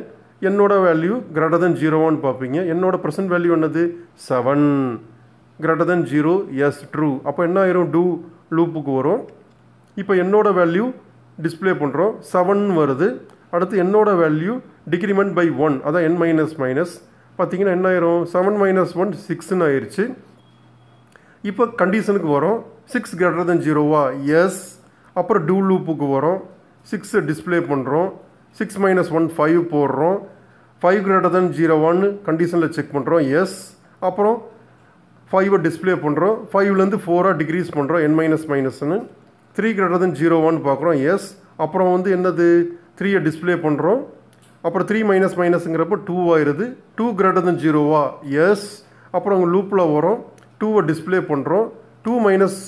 என்னோடய வேல்யூ கிரேட்டர் தென் ஜீரோவான்னு பார்ப்பீங்க என்னோடய ப்ரெசன்ட் வேல்யூ என்னது seven greater than zero yes true அப்போ என்ன ஆயிரும் டூ லூப்புக்கு வரும் இப்போ என்னோடய வேல்யூ டிஸ்பிளே பண்ணுறோம் செவன் வருது அடுத்து என்னோடய வேல்யூ டிக்ரிமெண்ட் பை ஒன் அதான் என் மைனஸ் மைனஸ் பார்த்தீங்கன்னா என்ன ஆயிரும் செவன் மைனஸ் ஒன் சிக்ஸ்னு ஆயிடுச்சு இப்போ கண்டிஷனுக்கு வரும் சிக்ஸ் கிரேட்டர் தென் ஜீரோவா எஸ் அப்புறம் டூ லூப்புக்கு வரும் சிக்ஸு டிஸ்பிளே பண்ணுறோம் சிக்ஸ் மைனஸ் ஒன் ஃபைவ் போடுறோம் ஃபைவ் கிரேட்டர் தென் ஜீரோ ஒன்னு கண்டிஷனில் செக் பண்ணுறோம் எஸ் அப்புறம் ஃபைவை டிஸ்பிளே பண்ணுறோம் ஃபைவ்லேருந்து ஃபோராக டிகிரீஸ் பண்ணுறோம் என் மைனஸ் மைனஸ்னு three greater than zero one பார்க்குறோம் எஸ் அப்புறம் வந்து என்னது த்ரீயை டிஸ்பிளே பண்ணுறோம் அப்புறம் த்ரீ மைனஸ் மைனஸுங்கிறப்ப டூ ஆயிடுது டூ கிரேட்டர் தென் ஜீரோவா எஸ் அப்புறம் அங்கே லூப்பில் வரும் டூவை டிஸ்பிளே பண்ணுறோம் டூ மைனஸ்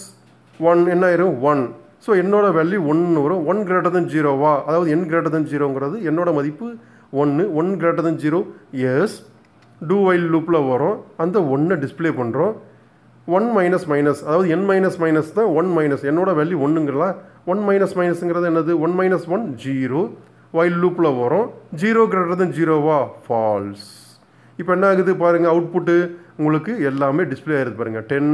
ஒன் என்ன ஆயிரும் ஒன் ஸோ என்னோட வேல்யூ ஒன்று வரும் ஒன் கிரேட்டர் தென் ஜீரோவா அதாவது என் கிரேட்டர் தென் ஜீரோங்கிறது என்னோட மதிப்பு ஒன்று one greater than zero yes do while லூப்பில் வரும் அந்த ஒன்றை டிஸ்பிளே பண்ணுறோம் ஒன் மைனஸ் மைனஸ் அதாவது என் மைனஸ் மைனஸ் தான் ஒன் மைனஸ் என்னோட வேல்யூ ஒன்றுங்களா ஒன் மைனஸ் மைனஸுங்கிறது என்னது one minus one zero while லூப்பில் வரும் ஜீரோ கிரேட்டர் தான் ஜீரோவா ஃபால்ஸ் இப்போ என்ன ஆகுது பாருங்கள் அவுட்புட்டு உங்களுக்கு எல்லாமே டிஸ்பிளே ஆகிருது பாருங்கள் ten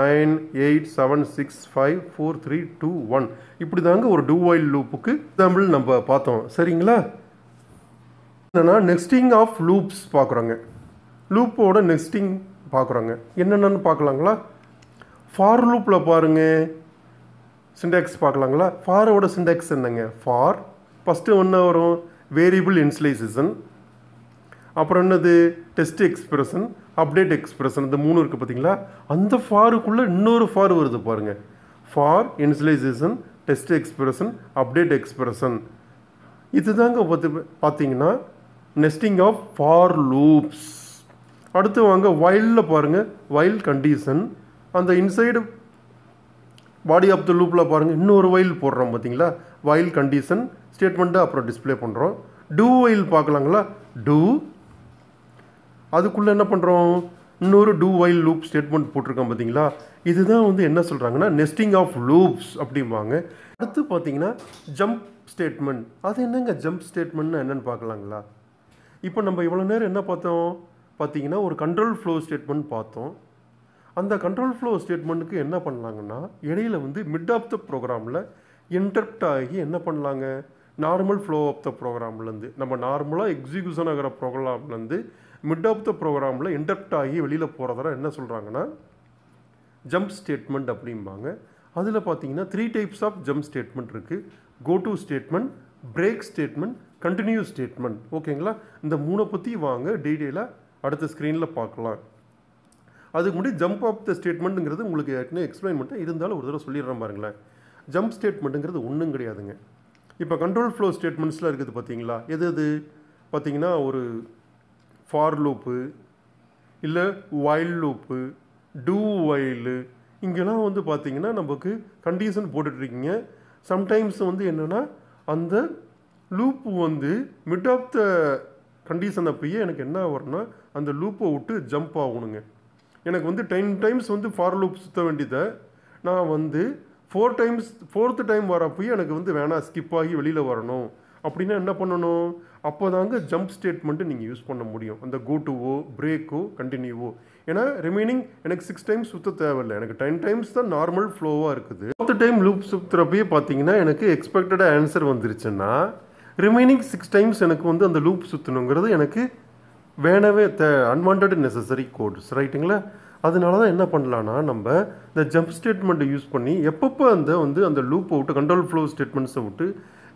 nine eight seven six five four three two one இப்படி தாங்க ஒரு டூ வைல் லூப்புக்கு எக்ஸாம்பிள் நம்ம பார்த்தோம் சரிங்களா என்னென்னா நெக்ஸ்டிங் ஆஃப் லூப்ஸ் பார்க்குறோங்க லூப்போட நெக்ஸ்டிங் பார்க்குறாங்க என்னென்னு பார்க்கலாங்களா ஃபார் லூப்பில் பாருங்கள் சின்டாக்ஸ் பார்க்கலாங்களா ஃபாரோட சின்டாக்ஸ் என்னங்க ஃபார் ஃபஸ்ட்டு ஒன்று வரும் வேரியபிள் இன்ஸ்லைசேஷன் அப்புறம் என்னது டெஸ்ட் எக்ஸ்பிரஷன் அப்டேட் எக்ஸ்பிரஷன் இந்த மூணு இருக்குது பார்த்தீங்களா அந்த ஃபாருக்குள்ளே இன்னொரு ஃபார் வருது பாருங்கள் for initialization test expression update expression இதுதாங்க பார்த்து பார்த்தீங்கன்னா நெஸ்டிங் ஆஃப் ஃபார் லூப்ஸ் அடுத்து வாங்க வயலில் பாருங்கள் வயல் கண்டிஷன் அந்த இன்சைடு பாடி ஆஃப் த லூப்பில் பாருங்கள் இன்னொரு வயல் போடுறோம் பார்த்தீங்களா வயல் கண்டிஷன் ஸ்டேட்மெண்ட்டு அப்புறம் டிஸ்பிளே பண்ணுறோம் டூ வயல் பார்க்கலாங்களா டூ அதுக்குள்ளே என்ன பண்ணுறோம் இன்னொரு டூ வைல் லூப் ஸ்டேட்மெண்ட் போட்டிருக்கோம் பார்த்தீங்களா இதுதான் வந்து என்ன சொல்கிறாங்கன்னா நெஸ்டிங் ஆஃப் லூப்ஸ் அப்படிம்பாங்க அடுத்து பார்த்தீங்கன்னா ஜம்ப் ஸ்டேட்மெண்ட் அது என்னங்க ஜம்ப் ஸ்டேட்மெண்ட்னா என்னென்னு பார்க்கலாங்களா இப்போ நம்ம இவ்வளோ நேரம் என்ன பார்த்தோம் பார்த்திங்கன்னா ஒரு கண்ட்ரோல் ஃப்ளோ ஸ்டேட்மெண்ட் பார்த்தோம் அந்த கண்ட்ரோல் ஃப்ளோ ஸ்டேட்மெண்ட்டுக்கு என்ன பண்ணலாங்கன்னா இடையில வந்து மிட் ஆஃப் த ப்ரோக்ராமில் இன்டர்ப்ட் ஆகி என்ன பண்ணலாங்க நார்மல் ஃப்ளோ ஆஃப் த ப்ரோக்ராம்லேருந்து நம்ம நார்மலாக எக்ஸிக்யூஷன் ஆகிற ப்ரோக்ராம்லேருந்து மிட் ஆஃப் த ப்ரோக்ராமில் இன்டர்ப்ட் ஆகி வெளியில் போகிறதெல்லாம் என்ன சொல்கிறாங்கன்னா ஜம்ப் ஸ்டேட்மெண்ட் அப்படிம்பாங்க அதில் பார்த்தீங்கன்னா three types of jump statement இருக்குது go to statement break statement continue statement ஓகேங்களா இந்த மூணை பற்றி வாங்க டீட்டெயிலாக அடுத்த ஸ்க்ரீனில் பார்க்கலாம் அதுக்கு முன்னாடி ஜம்ப் ஆஃப் த ஸ்டேட்மெண்ட்டுங்கிறது உங்களுக்கு ஏற்கனவே எக்ஸ்பிளைன் பண்ணிட்டேன் இருந்தாலும் ஒரு தடவை சொல்லிடுறேன் பாருங்களேன் ஜம்ப் ஸ்டேட்மெண்ட்டுங்கிறது ஒன்றும் கிடையாதுங்க இப்போ கண்ட்ரோல் ஃப்ளோ ஸ்டேட்மெண்ட்ஸ்லாம் இருக்குது பார்த்தீங்களா எது எது பார்த்தீங்கன்னா ஒரு ஃபார் லூப்பு இல்லை வைல் லூப்பு டூ வைலு இங்கெல்லாம் வந்து பார்த்திங்கன்னா நமக்கு கண்டிஷன் போட்டுட்ருக்கீங்க சம்டைம்ஸ் வந்து என்னென்னா அந்த லூப் வந்து மிட் ஆஃப் த கண்டிஷன் அப்பயே எனக்கு என்ன வரும்னா அந்த லூப்பை விட்டு ஜம்ப் ஆகணுங்க எனக்கு வந்து டென் டைம்ஸ் வந்து ஃபார் லூப் சுற்ற வேண்டியதை நான் வந்து ஃபோர் டைம்ஸ் ஃபோர்த்து டைம் வரப்போய் எனக்கு வந்து வேணாம் ஸ்கிப் ஆகி வெளியில் வரணும் அப்படின்னா என்ன பண்ணணும் அப்போ தாங்க ஜம்ப் ஸ்டேட்மெண்ட்டு நீங்கள் யூஸ் பண்ண முடியும் அந்த கோ டுவோ பிரேக்கோ கண்டினியூவோ ஏன்னா ரிமைனிங் எனக்கு சிக்ஸ் டைம்ஸ் சுற்ற தேவையில்லை எனக்கு டென் டைம்ஸ் தான் நார்மல் ஃப்ளோவாக இருக்குது ஃபோர்த்து டைம் லூப் சுற்றுறப்பயே பார்த்தீங்கன்னா எனக்கு எக்ஸ்பெக்டடாக ஆன்சர் வந்துருச்சுன்னா ரிமைனிங் சிக்ஸ் டைம்ஸ் எனக்கு வந்து அந்த லூப் சுற்றணுங்கிறது எனக்கு வேணவே த அன்வான்ட் நெசசரி கோட்ஸ் ரைட்டுங்களா அதனால தான் என்ன பண்ணலான்னா நம்ம இந்த ஜம்ப் ஸ்டேட்மெண்ட்டை யூஸ் பண்ணி எப்பப்போ அந்த வந்து அந்த லூப்பை விட்டு கண்ட்ரோல் ஃப்ளோ ஸ்டேட்மெண்ட்ஸை விட்டு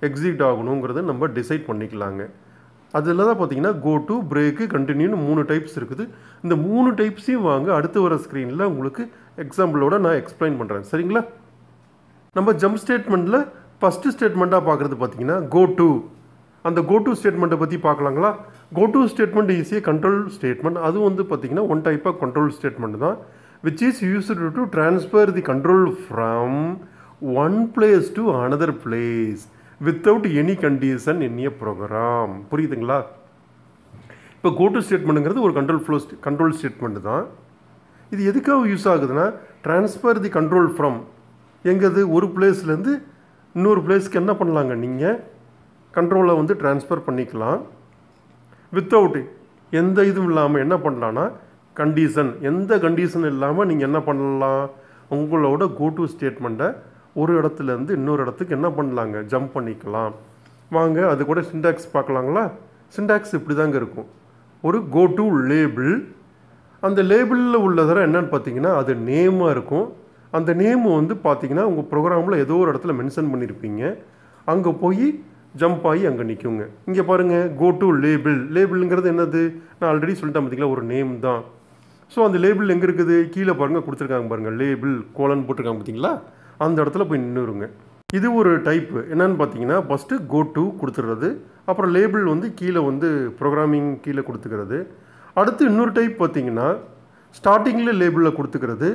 எக்ஸிட் ஆகணுங்கிறத நம்ம டிசைட் பண்ணிக்கலாங்க அதில் தான் பார்த்தீங்கன்னா கோ டு பிரேக்கு கண்டினியூன்னு மூணு டைப்ஸ் இருக்குது இந்த மூணு டைப்ஸையும் வாங்க அடுத்து வர ஸ்க்ரீனில் உங்களுக்கு எக்ஸாம்பிளோட நான் எக்ஸ்பிளைன் பண்ணுறேன் சரிங்களா நம்ம ஜம்ப் ஸ்டேட்மெண்ட்டில் ஃபஸ்ட்டு ஸ்டேட்மெண்ட்டாக பார்க்குறது பார்த்தீங்கன்னா கோ டு அந்த கோ டு ஸ்டேட்மெண்ட்டை பற்றி பார்க்கலாங்களா கோ டு ஸ்டேட்மெண்ட் ஈஸியாக கண்ட்ரோல் ஸ்டேட்மெண்ட் அது வந்து பார்த்திங்கன்னா one type of control statement தான் which is used to transfer the control from one place to another place without any condition என்னிய ப்ரோக்ராம் புரியுதுங்களா இப்போ கோ டு ஸ்டேட்மெண்ட்டுங்கிறது ஒரு கண்ட்ரோல் ஃப்ளோ கண்ட்ரோல் ஸ்டேட்மெண்ட் தான் இது எதுக்காக யூஸ் ஆகுதுன்னா ட்ரான்ஸ்ஃபர் தி கண்ட்ரோல் ஃப்ரம் எங்கது ஒரு பிளேஸ்லேருந்து இன்னொரு பிளேஸ்க்கு என்ன பண்ணலாங்க நீங்கள் கண்ட்ரோலை வந்து டிரான்ஸ்ஃபர் பண்ணிக்கலாம் வித்தவுட் எந்த இதுவும் இல்லாமல் என்ன பண்ணலான்னா கண்டிஷன் எந்த கண்டிஷன் இல்லாமல் நீங்கள் என்ன பண்ணலாம் உங்களோட கோ டு ஸ்டேட்மெண்ட்டை ஒரு இடத்துலேருந்து இன்னொரு இடத்துக்கு என்ன பண்ணலாங்க ஜம்ப் பண்ணிக்கலாம் வாங்க அது கூட சிண்டாக்ஸ் பார்க்கலாங்களா சிண்டாக்ஸ் இப்படி தாங்க இருக்கும் ஒரு கோ டு லேபிள் அந்த லேபிளில் உள்ளதெல்லாம் என்னென்னு பார்த்தீங்கன்னா அது நேமாக இருக்கும் அந்த நேம் வந்து பார்த்தீங்கன்னா உங்கள் ப்ரோக்ராமில் ஏதோ ஒரு இடத்துல மென்ஷன் பண்ணியிருப்பீங்க அங்கே போய் ஜம்ப் ஆகி அங்கே நிற்குங்க இங்கே பாருங்கள் கோ டு லேபிள் லேபிளுங்கிறது என்னது நான் ஆல்ரெடி சொல்லிட்டேன் பார்த்தீங்களா ஒரு நேம் தான் ஸோ அந்த லேபிள் எங்கே இருக்குது கீழே பாருங்கள் கொடுத்துருக்காங்க பாருங்கள் லேபிள் கோலன் போட்டிருக்காங்க பார்த்தீங்களா அந்த இடத்துல போய் நின்றுருங்க இது ஒரு டைப்பு என்னென்னு பார்த்தீங்கன்னா ஃபஸ்ட்டு கோ டு கொடுத்துடுறது அப்புறம் லேபிள் வந்து கீழே வந்து ப்ரோக்ராமிங் கீழே கொடுத்துக்கிறது அடுத்து இன்னொரு டைப் பார்த்தீங்கன்னா ஸ்டார்டிங்கில் லேபிளில் கொடுத்துக்கிறது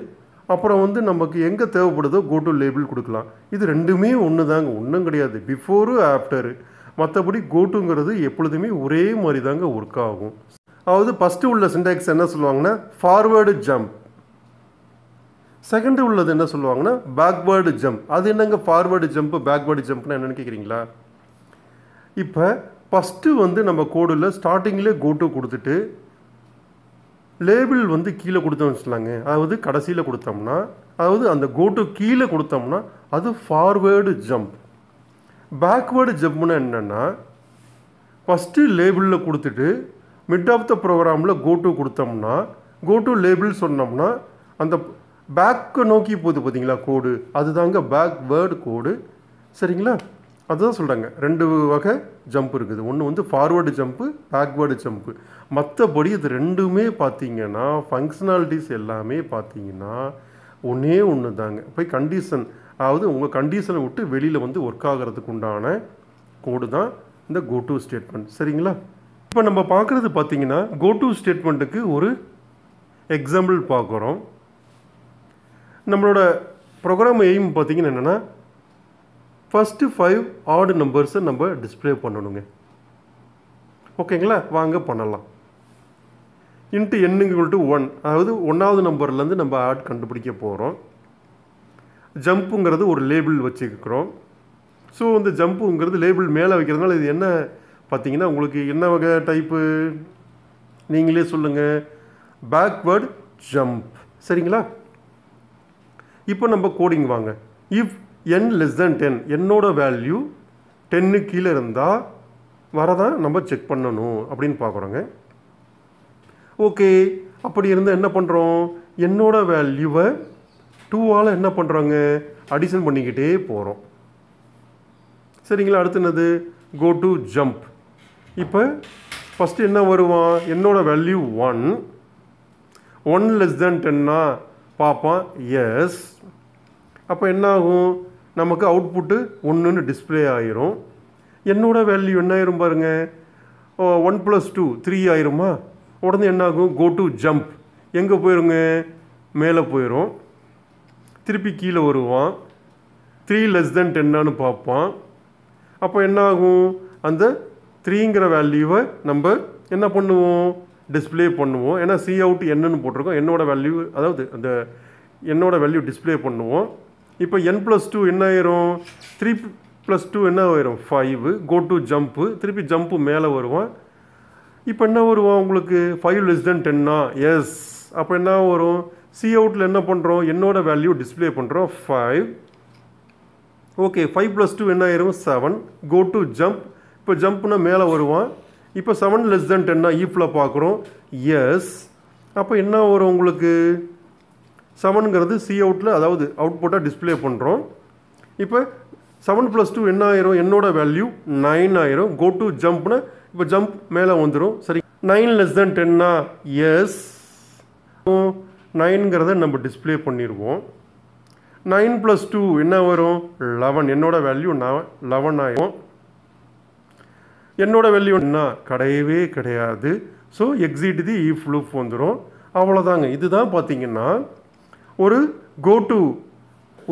அப்புறம் வந்து நமக்கு எங்கே தேவைப்படுதோ கோ டு லேபிள் கொடுக்கலாம் இது ரெண்டுமே ஒன்று தாங்க ஒன்றும் கிடையாது பிஃபோரு ஆஃப்டரு மற்றபடி கோட்டுங்கிறது எப்பொழுதுமே ஒரே மாதிரி தாங்க ஒர்க் ஆகும் அதாவது ஃபஸ்ட்டு உள்ள சின்டாக்ஸ் என்ன சொல்லுவாங்கன்னா ஃபார்வேர்டு ஜம்ப் செகண்டு உள்ளது என்ன சொல்லுவாங்கன்னா பேக்வேர்டு ஜம்ப் அது என்னங்க ஃபார்வேர்டு ஜம்ப்பு பேக்வேர்டு ஜம்ப்னா என்னென்னு கேட்குறீங்களா இப்போ ஃபஸ்ட்டு வந்து நம்ம கோடில் ஸ்டார்டிங்கில் கோட்டு கொடுத்துட்டு லேபிள் வந்து கீழே கொடுத்தோம்னு வச்சுக்கலாங்க அதாவது கடைசியில் கொடுத்தோம்னா அதாவது அந்த கோட்டு கீழே கொடுத்தோம்னா அது ஃபார்வேர்டு ஜம்ப் பேக்வேர்டு ஜம்ப்னா என்னென்னா ஃபஸ்ட்டு லேபிளில் கொடுத்துட்டு மிட் ஆஃப் த ப்ரோக்ராமில் கோட்டு கொடுத்தோம்னா கோட்டு லேபிள் சொன்னோம்னா அந்த பேக்கை நோக்கி போகுது பார்த்தீங்களா கோடு அதுதாங்க பேக்வேர்டு கோடு சரிங்களா அதுதான் சொல்கிறாங்க ரெண்டு வகை ஜம்ப் இருக்குது ஒன்று வந்து ஃபார்வேர்டு ஜம்ப்பு பேக்வேர்டு ஜம்ப்பு மற்றபடி இது ரெண்டுமே பார்த்தீங்கன்னா ஃபங்க்ஷனாலிட்டிஸ் எல்லாமே பார்த்தீங்கன்னா ஒன்றே ஒன்று தாங்க போய் கண்டிஷன் அதாவது உங்கள் கண்டிஷனை விட்டு வெளியில் வந்து ஒர்க் ஆகிறதுக்கு உண்டான கோடு தான் இந்த கோ டு ஸ்டேட்மெண்ட் சரிங்களா இப்போ நம்ம பார்க்குறது பார்த்தீங்கன்னா கோ டு ஸ்டேட்மெண்ட்டுக்கு ஒரு எக்ஸாம்பிள் பார்க்குறோம் நம்மளோட ப்ரோக்ராம் எய்ம் பார்த்திங்கன்னா என்னென்னா ஃபஸ்ட்டு ஃபைவ் ஆடு நம்பர்ஸை நம்ம டிஸ்பிளே பண்ணணுங்க ஓகேங்களா வாங்க பண்ணலாம் இன்ட்டு எண்ணுங்கள் சொல்லிட்டு ஒன் அதாவது ஒன்றாவது நம்பர்லேருந்து நம்ம ஆட் கண்டுபிடிக்க போகிறோம் ஜம்ப்புங்கிறது ஒரு லேபிள் வச்சுருக்கிறோம் ஸோ இந்த ஜம்ப்புங்கிறது லேபிள் மேலே வைக்கிறதுனால இது என்ன பார்த்தீங்கன்னா உங்களுக்கு என்ன வகை டைப்பு நீங்களே சொல்லுங்கள் பேக்வேர்டு ஜம்ப் சரிங்களா இப்போ நம்ம கோடிங் வாங்க if n less than ten என்னோடய வேல்யூ டென்னு கீழே இருந்தால் வரதான் நம்ம செக் பண்ணணும் அப்படின்னு பார்க்குறோங்க ஓகே அப்படி இருந்தால் என்ன பண்ணுறோம் என்னோட வேல்யூவை டூவால் என்ன பண்ணுறாங்க அடிஷன் பண்ணிக்கிட்டே போகிறோம் சரிங்களா அடுத்து என்னது கோ டு ஜம்ப் இப்போ ஃபஸ்ட்டு என்ன வருவான் என்னோடய value one one less than டென்னா பார்ப்பான் எஸ் அப்போ என்ன ஆகும் நமக்கு அவுட்புட்டு ஒன்றுன்னு டிஸ்பிளே ஆயிரும் என்னோடய வேல்யூ என்ன ஆயிரும் பாருங்கள் ஒன் ப்ளஸ் டூ த்ரீ ஆயிருமா உடனே என்னாகும் கோ டு ஜம்ப் எங்கே போயிருங்க மேலே போயிடும் திருப்பி கீழே வருவான் த்ரீ லெஸ் தென் டென்னான்னு பார்ப்பான் அப்போ என்னாகும் அந்த த்ரீங்கிற வேல்யூவை நம்ம என்ன பண்ணுவோம் டிஸ்பிளே பண்ணுவோம் ஏன்னா சி அவுட் என்னன்னு போட்டிருக்கோம் என்னோடய வேல்யூ அதாவது அந்த என்னோடய வேல்யூ டிஸ்பிளே பண்ணுவோம் இப்போ என் ப்ளஸ் டூ என்ன ஆயிரும் த்ரீ ப்ளஸ் டூ என்ன ஆயிரும் ஃபைவு கோ டு ஜம்ப்பு திருப்பி ஜம்ப்பு மேலே வருவான் இப்போ என்ன வருவான் உங்களுக்கு ஃபைவ் லெஸ் தென் டென்னா எஸ் அப்போ என்ன வரும் சி அவுட்டில் என்ன பண்ணுறோம் என்னோடய வேல்யூ டிஸ்பிளே பண்ணுறோம் five okay five plus two என்ன ஆயிரும் செவன் கோ டு ஜம்ப் இப்போ ஜம்ப்னா மேலே வருவான் இப்போ செவன் லெஸ் தென் டென்னா ஈஃபில் பார்க்குறோம் எஸ் அப்போ என்ன வரும் உங்களுக்கு செவனுங்கிறது சி அவுட்டில் அதாவது அவுட்புட்டாக டிஸ்பிளே பண்ணுறோம் இப்போ செவன் ப்ளஸ் டூ என்ன ஆயிரும் என்னோடய வேல்யூ நைன் ஆயிரும் கோ டு ஜம்ப்னு இப்போ ஜம்ப் மேலே வந்துடும் சரி நைன் லெஸ் தென் டென்னா எஸ் நைன்கிறத நம்ம டிஸ்பிளே பண்ணிடுவோம் நைன் ப்ளஸ் டூ என்ன வரும் லெவன் என்னோடய வேல்யூ நான் லெவன் ஆயிரும் என்னோடய வேல்யூ என்ன கிடையவே கிடையாது so exit the if loop வந்துடும் அவ்வளோதாங்க இதுதான் பார்த்தீங்கன்னா ஒரு கோ டு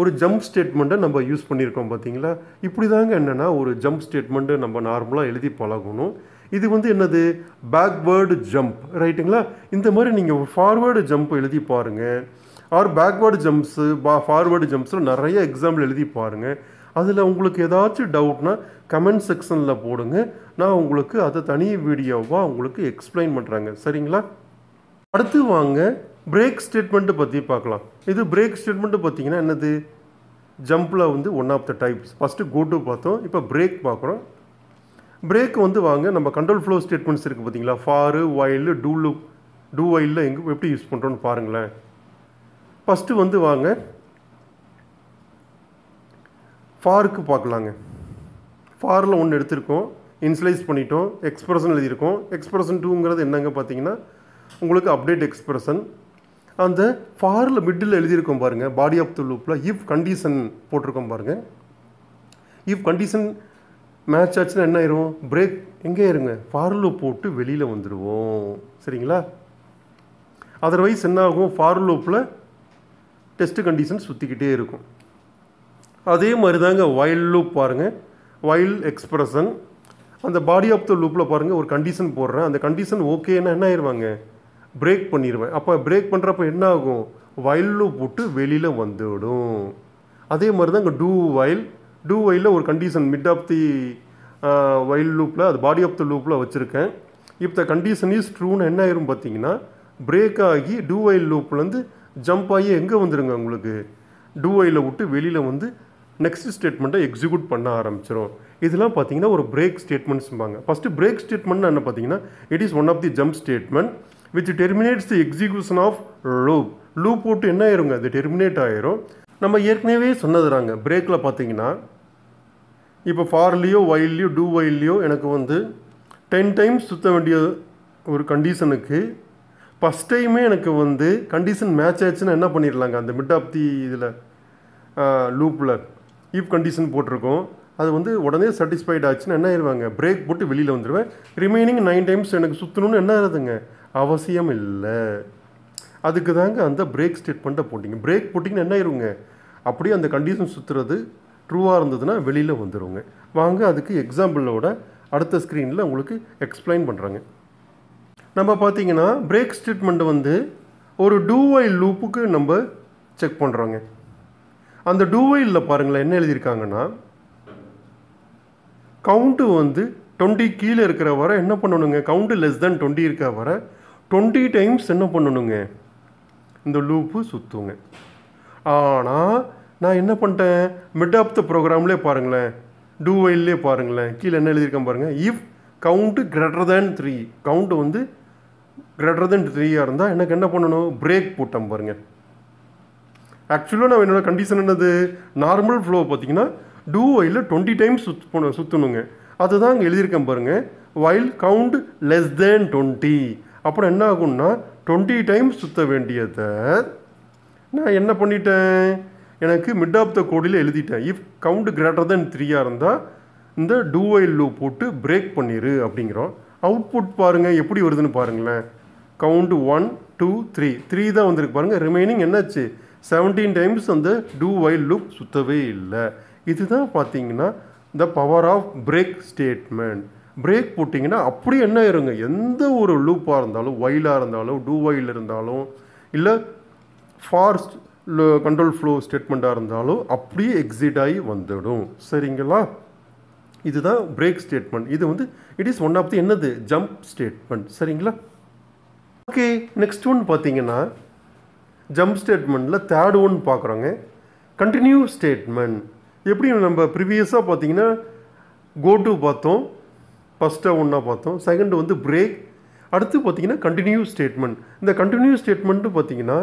ஒரு ஜம்ப் ஸ்டேட்மெண்ட்டை நம்ம யூஸ் பண்ணியிருக்கோம் பார்த்தீங்களா இப்படி தாங்க என்னென்னா ஒரு ஜம்ப் ஸ்டேட்மெண்ட்டு நம்ம நார்மலாக எழுதி பழகணும் இது வந்து என்னது பேக்வேர்டு ஜம்ப் ரைட்டுங்களா இந்த மாதிரி நீங்கள் ஃபார்வேர்டு ஜம்ப் எழுதி பாருங்கள் ஆர் பேக்வேர்டு ஜம்ப்ஸு பா ஃபார்வேர்டு ஜம்ப்ஸில் நிறைய எக்ஸாம்பிள் எழுதி பாருங்கள் அதில் உங்களுக்கு ஏதாச்சும் டவுட்னா கமெண்ட் செக்ஷனில் போடுங்க நான் உங்களுக்கு அதை தனி வீடியோவாக உங்களுக்கு எக்ஸ்பிளைன் பண்ணுறாங்க சரிங்களா அடுத்து வாங்க பிரேக் ஸ்டேட்மெண்ட்டு பற்றி பார்க்கலாம் இது பிரேக் ஸ்டேட்மெண்ட்டு பார்த்தீங்கன்னா என்னது ஜம்பில் வந்து one of the types first go to பார்த்தோம் இப்போ பிரேக் பார்க்குறோம் பிரேக் வந்து வாங்க நம்ம கண்ட்ரோல் ஃப்ளோ ஸ்டேட்மெண்ட்ஸ் இருக்குது பார்த்தீங்களா ஃபாரு வயலு டூலு டூ வயலில் எங்கே எப்படி யூஸ் பண்ணுறோன்னு பாருங்களேன் ஃபஸ்ட்டு வந்து வாங்க ஃபாருக்கு பார்க்கலாங்க ஃபாரில் ஒன்று எடுத்திருக்கோம் இன்சலைஸ் பண்ணிட்டோம் எக்ஸ்பிரஷன் எழுதியிருக்கோம் எக்ஸ்பிரஷன் டூங்கிறது என்னங்க பார்த்தீங்கன்னா உங்களுக்கு அப்டேட் எக்ஸ்பிரஷன் அந்த ஃபாரில் மிட்டில் எழுதியிருக்கோம் பாருங்கள் பாடி ஆஃப் த லூப்பில் இஃப் கண்டிஷன் போட்டிருக்கோம் பாருங்கள் இஃப் கண்டிஷன் மேட்ச் ஆச்சுன்னா என்ன ஆயிரும் பிரேக் எங்கே இருங்க ஃபார் லூப் போட்டு வெளியில் வந்துடுவோம் சரிங்களா அதர்வைஸ் என்ன ஆகும் ஃபார் லூப்பில் டெஸ்ட் கண்டிஷன் சுற்றிக்கிட்டே இருக்கும் அதே மாதிரி தாங்க வயல் லூப் பாருங்கள் வயல் எக்ஸ்பிரஷன் அந்த பாடி ஆஃப் த லூப்பில் பாருங்கள் ஒரு கண்டிஷன் போடுறேன் அந்த கண்டிஷன் ஓகேன்னா என்ன ஆயிடுவாங்க பிரேக் பண்ணிடுவேன் அப்போ பிரேக் பண்ணுறப்ப என்ன ஆகும் வயலில் போட்டு வெளியில் வந்துவிடும் அதே மாதிரி தான் இங்கே டூ வயல் டூ வயலில் ஒரு கண்டிஷன் மிட் ஆஃப் தி வயல் லூப்பில் அது பாடி ஆஃப் த லூப்பில் வச்சுருக்கேன் இப்போ த கண்டிஷன் இஸ் ட்ரூன்னு என்ன ஆயிரும் பார்த்தீங்கன்னா பிரேக் ஆகி டூ வயல் லூப்லேருந்து ஜம்ப் ஆகி எங்கே வந்துடுங்க உங்களுக்கு டூ வயலில் விட்டு வெளியில் வந்து நெக்ஸ்ட் ஸ்டேட்மெண்ட்டை எக்ஸிக்யூட் பண்ண ஆரம்பிச்சிடும் இதெல்லாம் பார்த்தீங்கன்னா ஒரு பிரேக் ஸ்டேட்மெண்ட்ஸ்பாங்க ஃபஸ்ட்டு பிரேக் ஸ்டேட்மெண்ட் என்ன பார்த்தீங்கன்னா it is one of the jump statement which terminates the execution of loop loop போட்டு என்ன ஆயிருங்க அது டெர்மினேட் ஆயிரும் நம்ம ஏற்கனவே சொன்னதுறாங்க பிரேக்கில் பார்த்தீங்கன்னா இப்போ ஃபார்லேயோ ஒயில்லையோ டூ ஒயில்லையோ எனக்கு வந்து டென் டைம்ஸ் சுற்ற வேண்டிய ஒரு கண்டிஷனுக்கு ஃபஸ்ட் டைமே எனக்கு வந்து கண்டிஷன் மேட்ச் ஆச்சுன்னா என்ன பண்ணிடலாங்க அந்த மிட் ஆஃப் தி இதில் லூப்பில் இஃப் கண்டிஷன் போட்டிருக்கோம் அது வந்து உடனே சாட்டிஸ்ஃபைட் ஆச்சுன்னா என்ன ஆயிடுவாங்க பிரேக் போட்டு வெளியில் வந்துடுவேன் ரிமைனிங் நைன் டைம்ஸ் எனக்கு சுற்றணும்னு என்ன ஆகுதுங்க அவசியம் இல்லை அதுக்கு தாங்க அந்த பிரேக் ஸ்டேட்மெண்ட்டை போட்டிங்க பிரேக் போட்டிங்கன்னா என்ன ஆயிருங்க அப்படியே அந்த கண்டிஷன் சுற்றுறது ட்ரூவாக இருந்ததுன்னா வெளியில் வந்துடுங்க வாங்க அதுக்கு எக்ஸாம்பிளோட அடுத்த ஸ்க்ரீனில் உங்களுக்கு எக்ஸ்பிளைன் பண்ணுறாங்க நம்ம பார்த்தீங்கன்னா பிரேக் ஸ்டேட்மெண்ட்டை வந்து ஒரு டூவை லூப்புக்கு நம்ம செக் பண்ணுறோங்க அந்த டூவையில் பாருங்களேன் என்ன எழுதியிருக்காங்கன்னா கவுண்ட்டு வந்து டுவெண்ட்டி கீழே இருக்கிற வர என்ன பண்ணணுங்க கவுண்ட்டு லெஸ் தென் டுவெண்ட்டி இருக்கிற வர டுவெண்ட்டி டைம்ஸ் என்ன பண்ணணுங்க இந்த லூப்பு சுற்றுங்க ஆனால் நான் என்ன பண்ணிட்டேன் மிட் ஆஃப் த ப்ரோக்ராம்லேயே பாருங்களேன் டூ வைல்லே பாருங்களேன் கீழே என்ன எழுதியிருக்கேன் பாருங்கள் if count greater than three count வந்து கிரேட்டர் தேன் த்ரீயாக இருந்தால் எனக்கு என்ன பண்ணணும் பிரேக் போட்டேன் பாருங்கள் ஆக்சுவலாக நான் என்னோடய கண்டிஷன் என்னது நார்மல் ஃப்ளோ பார்த்தீங்கன்னா டூ வைலில் டுவெண்ட்டி டைம்ஸ் சுத் சுற்றணுங்க அதுதான் அங்கே எழுதியிருக்கேன் பாருங்கள் while count less than twenty அப்புறம் என்ன ஆகும்னா டுவெண்ட்டி டைம்ஸ் சுற்ற வேண்டியதை நான் என்ன பண்ணிட்டேன் எனக்கு மிட் ஆஃப் த கோடில் எழுதிட்டேன் இஃப் கவுண்ட் கிரேட்டர் தென் த்ரீயாக இருந்தால் இந்த டூவைல் லூ போட்டு பிரேக் பண்ணிடு அப்படிங்கிறோம் அவுட்புட் பாருங்கள் எப்படி வருதுன்னு பாருங்களேன் count one two three three தான் வந்திருக்கு பாருங்கள் ரிமைனிங் என்னாச்சு செவன்டீன் டைம்ஸ் அந்த டூ வைல் லுக் சுத்தவே இல்லை இதுதான் பார்த்தீங்கன்னா the power of break statement break போட்டிங்கன்னா அப்படி என்ன இருங்க எந்த ஒரு லூப்பாக இருந்தாலும் ஒயிலாக இருந்தாலும் டூ ஒயில் இருந்தாலும் இல்லை ஃபார்ஸ்ட் கண்ட்ரோல் ஃப்ளோ ஸ்டேட்மெண்ட்டாக இருந்தாலும் அப்படியே எக்ஸிட் ஆகி வந்துடும் சரிங்களா இதுதான் பிரேக் ஸ்டேட்மெண்ட் இது வந்து it is one of the என்னது ஜம்ப் ஸ்டேட்மெண்ட் சரிங்களா ஓகே நெக்ஸ்ட் ஒன் பார்த்தீங்கன்னா ஜம்ப் ஸ்டேட்மெண்ட்டில் தேர்ட் ஒன் பார்க்குறோங்க கண்டினியூ ஸ்டேட்மெண்ட் எப்படி நம்ம ப்ரிவியஸாக பார்த்தீங்கன்னா கோ டு பார்த்தோம் ஃபஸ்ட்டாக ஒன்றா பார்த்தோம் செகண்டு வந்து பிரேக் அடுத்து பார்த்திங்கன்னா கண்டினியூ ஸ்டேட்மெண்ட் இந்த கண்டினியூ ஸ்டேட்மெண்ட்டு பார்த்தீங்கன்னா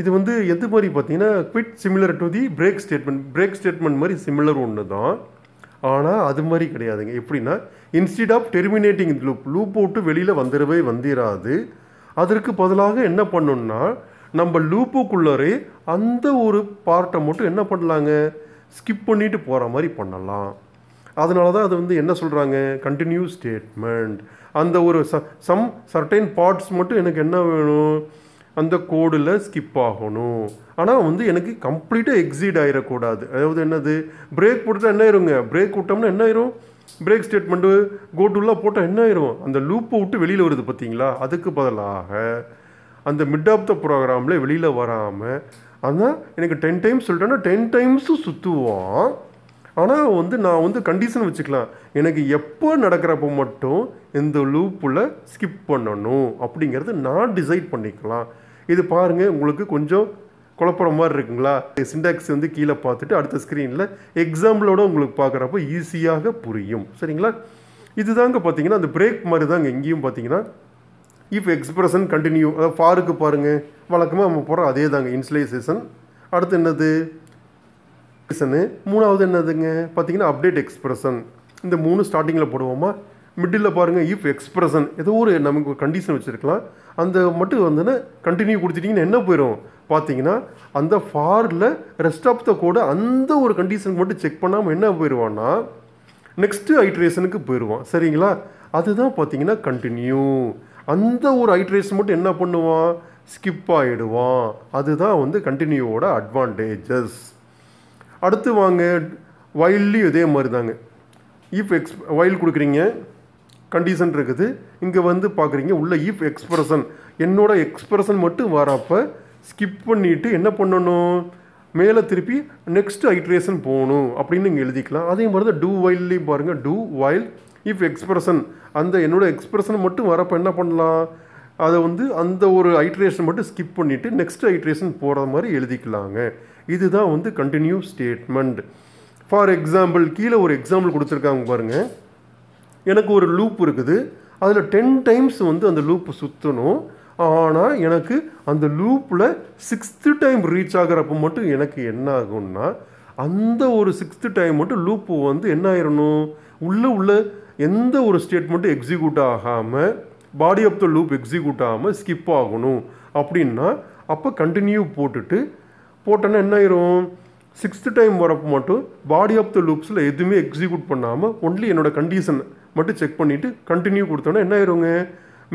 இது வந்து எந்த மாதிரி பார்த்தீங்கன்னா quite similar to the break statement break statement மாதிரி சிமிலர் ஒன்று தான் ஆனால் அது மாதிரி கிடையாதுங்க எப்படின்னா instead of terminating loop loop விட்டு வெளியில் வந்துடவே வந்திராது அதற்கு பதிலாக என்ன பண்ணணும்னா நம்ம லூப்புக்குள்ளரே அந்த ஒரு பார்ட்டை மட்டும் என்ன பண்ணலாங்க ஸ்கிப் பண்ணிட்டு போகிற மாதிரி பண்ணலாம் அதனால தான் அது வந்து என்ன சொல்கிறாங்க கண்டினியூ ஸ்டேட்மெண்ட் அந்த ஒரு ச சம் சர்டைன் பார்ட்ஸ் மட்டும் எனக்கு என்ன வேணும் அந்த கோடில் ஸ்கிப் ஆகணும் ஆனால் வந்து எனக்கு கம்ப்ளீட்டாக எக்ஸிட் ஆகிடக்கூடாது அதாவது என்னது பிரேக் போட்டால் என்ன ஆயிருங்க பிரேக் விட்டோம்னா என்ன ஆயிரும் பிரேக் ஸ்டேட்மெண்ட்டு கோட்டுலாம் போட்டால் என்ன ஆயிரும் அந்த லூப்பை விட்டு வெளியில் வருது பார்த்தீங்களா அதுக்கு பதிலாக அந்த மிட் ஆஃப் த ப்ரோக்ராமில் வெளியில் வராமல் ஆனால் எனக்கு டென் டைம்ஸ் சொல்லிட்டேன்னா டென் டைம்ஸும் சுற்றுவான் ஆனால் வந்து நான் வந்து கண்டிஷன் வச்சுக்கலாம் எனக்கு எப்போ நடக்கிறப்போ மட்டும் இந்த லூப்பில் ஸ்கிப் பண்ணணும் அப்படிங்கிறது நான் டிசைட் பண்ணிக்கலாம் இது பாருங்கள் உங்களுக்கு கொஞ்சம் குழப்புற மாதிரி இருக்குங்களா சிண்டாக்ஸ் வந்து கீழே பார்த்துட்டு அடுத்த ஸ்க்ரீனில் எக்ஸாம்பிளோட உங்களுக்கு பார்க்குறப்போ ஈஸியாக புரியும் சரிங்களா இதுதாங்க பார்த்தீங்கன்னா அந்த பிரேக் மாதிரி தாங்க எங்கேயும் பார்த்தீங்கன்னா இஃப் எக்ஸ்பிரஷன் கண்டினியூ அதாவது ஃபாருக்கு பாருங்கள் வழக்கமாக நம்ம போகிற அதே தாங்க இன்சுலைசேஷன் அடுத்து என்னது எக்ஸ்பிரஷனு மூணாவது என்னதுங்க பார்த்தீங்கன்னா அப்டேட் எக்ஸ்பிரஷன் இந்த மூணு ஸ்டார்டிங்கில் போடுவோமா மிடில் பாருங்கள் இஃப் எக்ஸ்பிரஷன் ஏதோ ஒரு நமக்கு ஒரு கண்டிஷன் வச்சுருக்கலாம் அந்த மட்டும் வந்து கண்டினியூ கொடுத்துட்டிங்கன்னா என்ன போயிடும் பார்த்தீங்கன்னா அந்த ஃபாரில் ரெஸ்ட் ஆஃப் த கோடு அந்த ஒரு கண்டிஷனுக்கு மட்டும் செக் பண்ணாமல் என்ன போயிடுவான்னா நெக்ஸ்ட்டு ஐட்ரேஷனுக்கு போயிடுவான் சரிங்களா அதுதான் பார்த்தீங்கன்னா கண்டினியூ அந்த ஒரு ஐட்ரேஷன் மட்டும் என்ன பண்ணுவான் ஸ்கிப் ஆகிடுவான் அதுதான் வந்து கண்டினியூவோட அட்வான்டேஜஸ் அடுத்து வாங்க வயல்லையும் இதே மாதிரி தாங்க ஈஃப் எக்ஸ் வயல் கொடுக்குறீங்க கண்டிஷன் இருக்குது இங்கே வந்து பார்க்குறீங்க உள்ள ஈஃப் எக்ஸ்பிரஷன் என்னோடய எக்ஸ்பிரஷன் மட்டும் வரப்போ ஸ்கிப் பண்ணிவிட்டு என்ன பண்ணணும் மேலே திருப்பி நெக்ஸ்ட் ஐட்ரேஷன் போகணும் அப்படின்னு நீங்கள் எழுதிக்கலாம் அதே மாதிரி தான் டூ வயல்லையும் பாருங்கள் டூ வயல் இஃப் எக்ஸ்பிரஷன் அந்த என்னோடய எக்ஸ்பிரஷன் மட்டும் வரப்போ என்ன பண்ணலாம் அதை வந்து அந்த ஒரு ஐட்ரேஷன் மட்டும் ஸ்கிப் பண்ணிவிட்டு நெக்ஸ்ட் ஐட்ரேஷன் போகிற மாதிரி எழுதிக்கலாங்க இதுதான் வந்து கண்டினியூ ஸ்டேட்மெண்ட் ஃபார் எக்ஸாம்பிள் கீழே ஒரு எக்ஸாம்பிள் கொடுத்துருக்காங்க பாருங்கள் எனக்கு ஒரு லூப் இருக்குது அதில் டென் டைம்ஸ் வந்து அந்த லூப் சுற்றணும் ஆனால் எனக்கு அந்த லூப்பில் சிக்ஸ்த்து டைம் ரீச் ஆகிறப்ப மட்டும் எனக்கு என்ன ஆகும்னா அந்த ஒரு சிக்ஸ்த்து டைம் மட்டும் லூப்பு வந்து என்ன ஆயிடணும் உள்ளே உள்ள எந்த ஒரு ஸ்டேட்மெண்ட்டும் எக்ஸிக்யூட் ஆகாமல் body of the loop execute ஆகாமல் ஸ்கிப் ஆகணும் அப்படின்னா அப்போ கண்டினியூ போட்டுட்டு போட்டோன்னா என்ன ஆயிரும் சிக்ஸ்த்து டைம் வரப்போ மட்டும் பாடி ஆஃப் த லூப்ஸில் எதுவுமே எக்ஸிக்யூட் பண்ணாமல் ஒன்லி என்னோடய கண்டிஷன் மட்டும் செக் பண்ணிவிட்டு கண்டினியூ கொடுத்தோன்னா என்ன ஆயிருங்க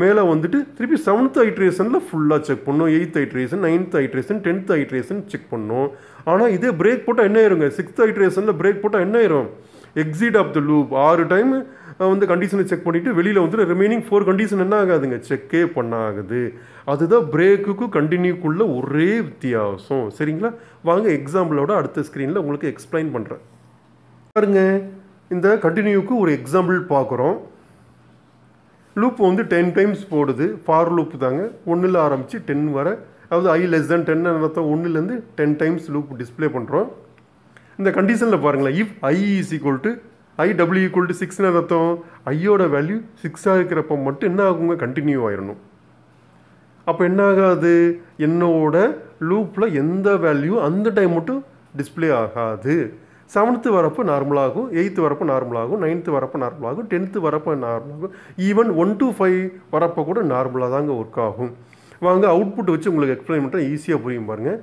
மேலே வந்துட்டு திருப்பி செவன்த் ஹைட்ரேஷனில் ஃபுல்லாக செக் பண்ணும் eighth iteration ninth iteration tenth iteration check பண்ணும் ஆனால் இதே பிரேக் போட்டால் என்ன ஆயிருங்க சிக்ஸ்த் ஹைட்ரேஷனில் பிரேக் போட்டால் என்ன ஆயிரும் எக்ஸிட் ஆஃப் த லூப் ஆறு டைம் வந்து கண்டிஷனை செக் பண்ணிவிட்டு வெளியில் வந்துட்டு ரிமைனிங் ஃபோர் கண்டிஷன் என்ன ஆகாதுங்க செக்கே பண்ண ஆகுது அதுதான் பிரேக்குக்கும் கண்டினியூக்குள்ளே ஒரே வித்தியாசம் சரிங்களா வாங்க எக்ஸாம்பிளோட அடுத்த ஸ்க்ரீனில் உங்களுக்கு எக்ஸ்பிளைன் பண்ணுறேன் பாருங்க இந்த கண்டினியூக்கு ஒரு எக்ஸாம்பிள் பார்க்குறோம் லூப் வந்து டென் டைம்ஸ் போடுது ஃபார் லூப் தாங்க ஒன்றில் ஆரம்பித்து டென் வர அதாவது ஐ லெஸ் தென் டென் நடத்த ஒன்றுலேருந்து டென் டைம்ஸ் லூப் டிஸ்பிளே பண்ணுறோம் இந்த கண்டிஷனில் பாருங்களேன் if i is equal to i double equal to சிக்ஸ்னு அர்த்தம் ஐயோட வேல்யூ சிக்ஸாக இருக்கிறப்ப மட்டும் என்ன ஆகுங்க கண்டினியூ ஆயிடணும் அப்போ என்ன ஆகாது என்னோட லூப்பில் எந்த வேல்யூ அந்த டைம் மட்டும் டிஸ்பிளே ஆகாது செவன்த்து வரப்போ நார்மலாகும் எயித்து வரப்போ நார்மலாகும் நைன்த்து வரப்போ நார்மலாகும் டென்த்து வரப்போ நார்மலாகும் ஈவன் ஒன் டு ஃபைவ் வரப்போ கூட நார்மலாக தாங்க ஒர்க் ஆகும் வாங்க அவுட்புட் வச்சு உங்களுக்கு எக்ஸ்பிளைன் பண்ணுறேன் ஈஸியாக புரியும் பாருங்கள்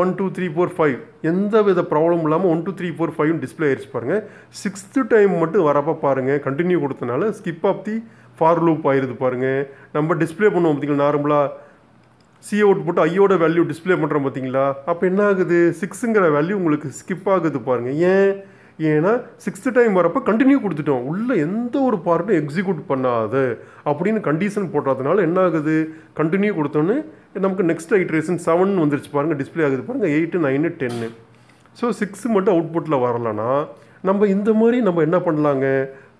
one two three four five எந்த வித ப்ராப்ளம் இல்லாமல் ஒன் டூ த்ரீ ஃபோர் ஃபைவ்னு டிஸ்பிளே ஆயிடுச்சு பாருங்கள் சிக்ஸ்த்து டைம் மட்டும் வரப்போ பாருங்கள் கண்டினியூ கொடுத்தனால skip of the for loop ஆயிடுது பாருங்கள் நம்ம டிஸ்பிளே பண்ணுவோம் பார்த்தீங்களா நார்மலாக சி அவுட் போட்டு ஐயோட வேல்யூ டிஸ்பிளே பண்ணுறோம் பார்த்தீங்களா அப்போ என்ன ஆகுது சிக்ஸுங்கிற வேல்யூ உங்களுக்கு ஸ்கிப் ஆகுது பாருங்கள் ஏன் ஏன்னா சிக்ஸ்த்து டைம் வரப்போ கண்டினியூ கொடுத்துட்டோம் உள்ளே எந்த ஒரு பார்ட்டும் எக்ஸிக்யூட் பண்ணாது அப்படின்னு கண்டிஷன் போடுறதுனால என்ன ஆகுது கண்டினியூ கொடுத்தோன்னு நமக்கு நெக்ஸ்ட் ஐட்ரேஷன் செவன் வந்துருச்சு பாருங்கள் டிஸ்பிளே ஆகுது பாருங்கள் eight nine ten so six மட்டும் அவுட்புட்டில் வரலன்னா நம்ம இந்த மாதிரி நம்ம என்ன பண்ணலாங்க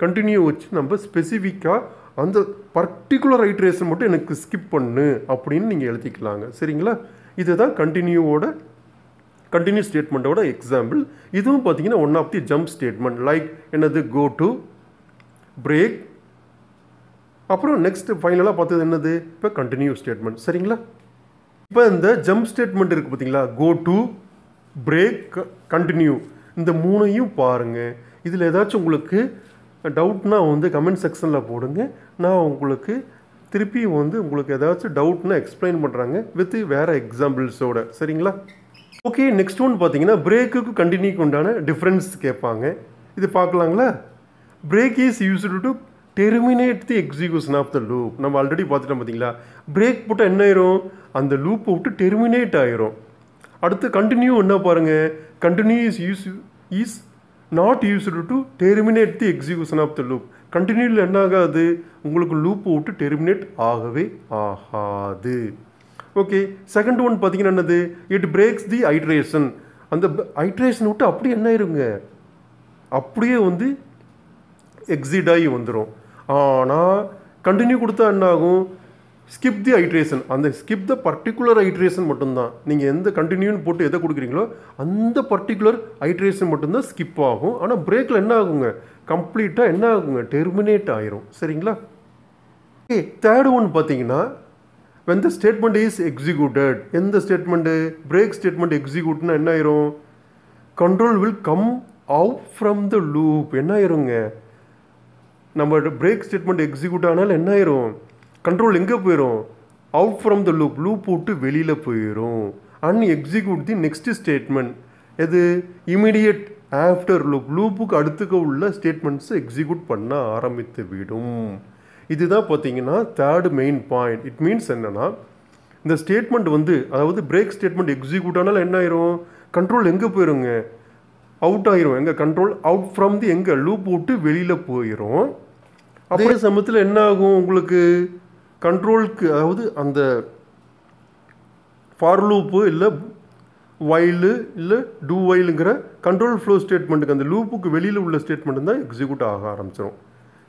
கண்டினியூ வச்சு நம்ம ஸ்பெசிஃபிக்காக அந்த பர்டிகுலர் ஐட்ரேஷன் மட்டும் எனக்கு ஸ்கிப் பண்ணு அப்படின்னு நீங்கள் எழுதிக்கலாங்க சரிங்களா இதுதான் கண்டினியூவோட கண்டினியூ ஸ்டேட்மெண்ட்டோட எக்ஸாம்பிள் இதுவும் பார்த்தீங்கன்னா one of the jump statement like என்னது கோ டு பிரேக் அப்புறம் நெக்ஸ்ட் ஃபைனலாக பார்த்தது என்னது இப்போ கண்டினியூ ஸ்டேட்மெண்ட் சரிங்களா இப்போ இந்த ஜம்ப் ஸ்டேட்மெண்ட் இருக்குது பார்த்தீங்களா கோ டு பிரேக் கண்டினியூ இந்த மூணையும் பாருங்கள் இதில் ஏதாச்சும் உங்களுக்கு டவுட்னா வந்து கமெண்ட் செக்ஷனில் போடுங்க நான் உங்களுக்கு திருப்பி வந்து உங்களுக்கு ஏதாச்சும் டவுட்னா எக்ஸ்பிளைன் பண்ணுறாங்க வித் வேறு எக்ஸாம்பிள்ஸோட சரிங்களா ஓகே நெக்ஸ்ட் ஒன் பார்த்தீங்கன்னா பிரேக்குக்கு கண்டினியூக்கு உண்டான டிஃப்ரென்ஸ் கேட்பாங்க இது பார்க்கலாங்களா break is used to terminate the execution of the loop நம்ம ஆல்ரெடி பார்த்துட்டோம் பார்த்தீங்களா பிரேக் போட்டால் என்ன ஆயிரும் அந்த லூப்பை விட்டு டெர்மினேட் ஆயிரும் அடுத்து கண்டினியூ என்ன பாருங்கள் continue is use is not used to terminate the execution of the loop கண்டினியூவில் என்ன ஆகாது உங்களுக்கு லூப்பை விட்டு டெர்மினேட் ஆகவே ஆகாது ஓகே செகண்ட் ஒன் பார்த்தீங்கன்னா என்னது இட் பிரேக்ஸ் தி ஹைட்ரேஷன் அந்த ஹைட்ரேஷன் விட்டு அப்படியே என்ன ஆயிருங்க அப்படியே வந்து எக்ஸிட் ஆகி வந்துடும் ஆனால் கண்டினியூ கொடுத்தா என்ன ஆகும் ஸ்கிப் தி ஐட்ரேஷன் அந்த ஸ்கிப் த பர்டிகுலர் ஐட்ரேஷன் மட்டும்தான் நீங்கள் எந்த கண்டினியூன்னு போட்டு எதை கொடுக்குறீங்களோ அந்த பர்டிகுலர் ஐட்ரேஷன் மட்டும்தான் ஸ்கிப் ஆகும் ஆனால் பிரேக்கில் என்ன ஆகுங்க கம்ப்ளீட்டாக என்ன ஆகுங்க டெர்மினேட் ஆயிரும் சரிங்களா ஓகே தேர்ட் ஒன் பார்த்தீங்கன்னா when the statement is executed எந்த ஸ்டேட்மெண்ட்டு பிரேக் ஸ்டேட்மெண்ட் எக்ஸிக்யூட்னா என்ன ஆயிரும் control will come out from the loop என்ன ஆயிருங்க நம்ம பிரேக் ஸ்டேட்மெண்ட் எக்ஸிக்யூட் ஆனாலும் என்ன ஆயிரும் கண்ட்ரோல் எங்கே போயிடும் out from the loop loop விட்டு வெளியில் போயிடும் and execute the next statement எது இமீடியட் ஆஃப்டர் லூப் லூப்புக்கு அடுத்துக்க உள்ள ஸ்டேட்மெண்ட்ஸை எக்ஸிக்யூட் பண்ண ஆரம்பித்து விடும் இதுதான் பார்த்தீங்கன்னா third main point it means என்னென்னா இந்த ஸ்டேட்மெண்ட் வந்து அதாவது பிரேக் ஸ்டேட்மெண்ட் எக்ஸிக்யூட் ஆனாலும் என்ன ஆயிரும் கண்ட்ரோல் எங்கே போயிருங்க அவுட் ஆயிரும் எங்கள் கண்ட்ரோல் அவுட் ஃப்ரம் தி எங்கள் லூப் விட்டு வெளியில் போயிடும் அதே சமயத்தில் என்ன ஆகும் உங்களுக்கு கண்ட்ரோலுக்கு அதாவது அந்த ஃபார் லூப்பு இல்லை வைலு இல்லை டூ வைலுங்கிற கண்ட்ரோல் ஃப்ளோ ஸ்டேட்மெண்ட்டுக்கு அந்த லூப்புக்கு வெளியில் உள்ள ஸ்டேட்மெண்ட் தான் எக்ஸிக்யூட் ஆக ஆரம்பிச்சிடும்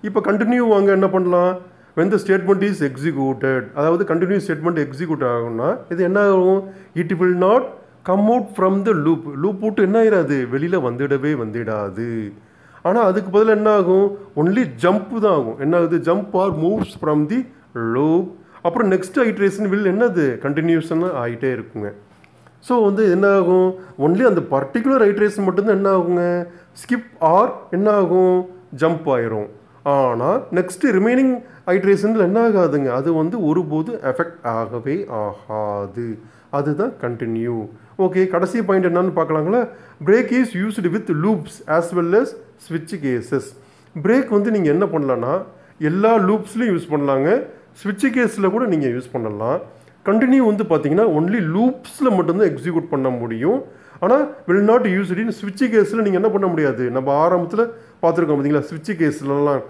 இப்போ கண்டினியூ வாங்க என்ன பண்ணலாம் when the statement is executed அதாவது கண்டினியூ ஸ்டேட்மெண்ட் எக்ஸிக்யூட் ஆகும்னா இது என்ன ஆகும் it will not come out from the loop loop போட்டு என்ன ஆயிடாது வெளியில் வந்துடவே வந்துடாது ஆனால் அதுக்கு பதில் என்ன ஆகும் ஒன்லி ஜம்ப் தான் ஆகும் என்ன ஆகுது jump or moves from the loop அப்புறம் நெக்ஸ்ட் ஐட்ரேஷன் வில் என்னது கண்டினியூஷனாக ஆகிட்டே இருக்குங்க ஸோ வந்து என்ன ஆகும் ஒன்லி அந்த பர்டிகுலர் ஐட்ரேஷன் மட்டும்தான் என்ன ஆகுங்க ஸ்கிப் ஆர் என்ன ஆகும் ஜம்ப் ஆயிரும் ஆனால் நெக்ஸ்ட்டு ரிமைனிங் ஹைட்ரேஷனில் என்ன ஆகாதுங்க அது வந்து ஒருபோது எஃபெக்ட் ஆகவே ஆகாது அதுதான் கண்டினியூ ஓகே கடைசி பாயிண்ட் என்னன்னு பார்க்கலாங்களா break is used with loops as well as ஸ்விட்ச் கேசஸ் பிரேக் வந்து நீங்கள் என்ன பண்ணலான்னா எல்லா லூப்ஸ்லையும் யூஸ் பண்ணலாங்க ஸ்விட்ச் கேஸில் கூட நீங்கள் யூஸ் பண்ணலாம் கண்டினியூ வந்து பார்த்தீங்கன்னா ஒன்லி லூப்ஸில் மட்டும்தான் எக்ஸிக்யூட் பண்ண முடியும் ஆனால் will not use it in ஸ்விட்ச் கேஸில் நீங்கள் என்ன பண்ண முடியாது நம்ம ஆரம்பத்தில் பார்த்துருக்கோம் பார்த்தீங்களா ஸ்விட்ச் கேஸ்லலாம்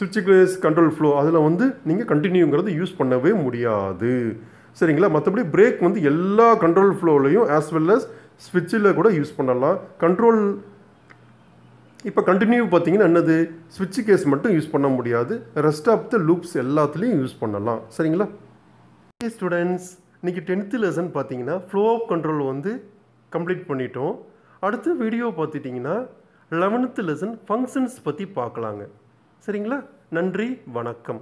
ஸ்விட்ச் கேஸ் கண்ட்ரோல் ஃப்ளோ அதில் வந்து நீங்கள் கண்டினியூங்கிறது யூஸ் பண்ணவே முடியாது சரிங்களா மற்றபடி பிரேக் வந்து எல்லா கண்ட்ரோல் ஃப்ளோவிலையும் ஆஸ் வெல் அஸ் ஸ்விட்சில் கூட யூஸ் பண்ணலாம் கண்ட்ரோல் இப்போ கண்டினியூ பார்த்தீங்கன்னா என்னது ஸ்விட்சு கேஸ் மட்டும் யூஸ் பண்ண முடியாது ரெஸ்ட் ஆஃப் த லூப்ஸ் எல்லாத்துலேயும் யூஸ் பண்ணலாம் சரிங்களா ஸ்டூடெண்ட்ஸ் இன்றைக்கி டென்த்து லெசன் பார்த்தீங்கன்னா ஃப்ளோ ஆஃப் கண்ட்ரோல் வந்து கம்ப்ளீட் பண்ணிட்டோம் அடுத்த வீடியோ பார்த்துட்டிங்கன்னா லெவன்த்து லெசன் ஃபங்க்ஷன்ஸ் பற்றி பார்க்கலாங்க சரிங்களா நன்றி வணக்கம்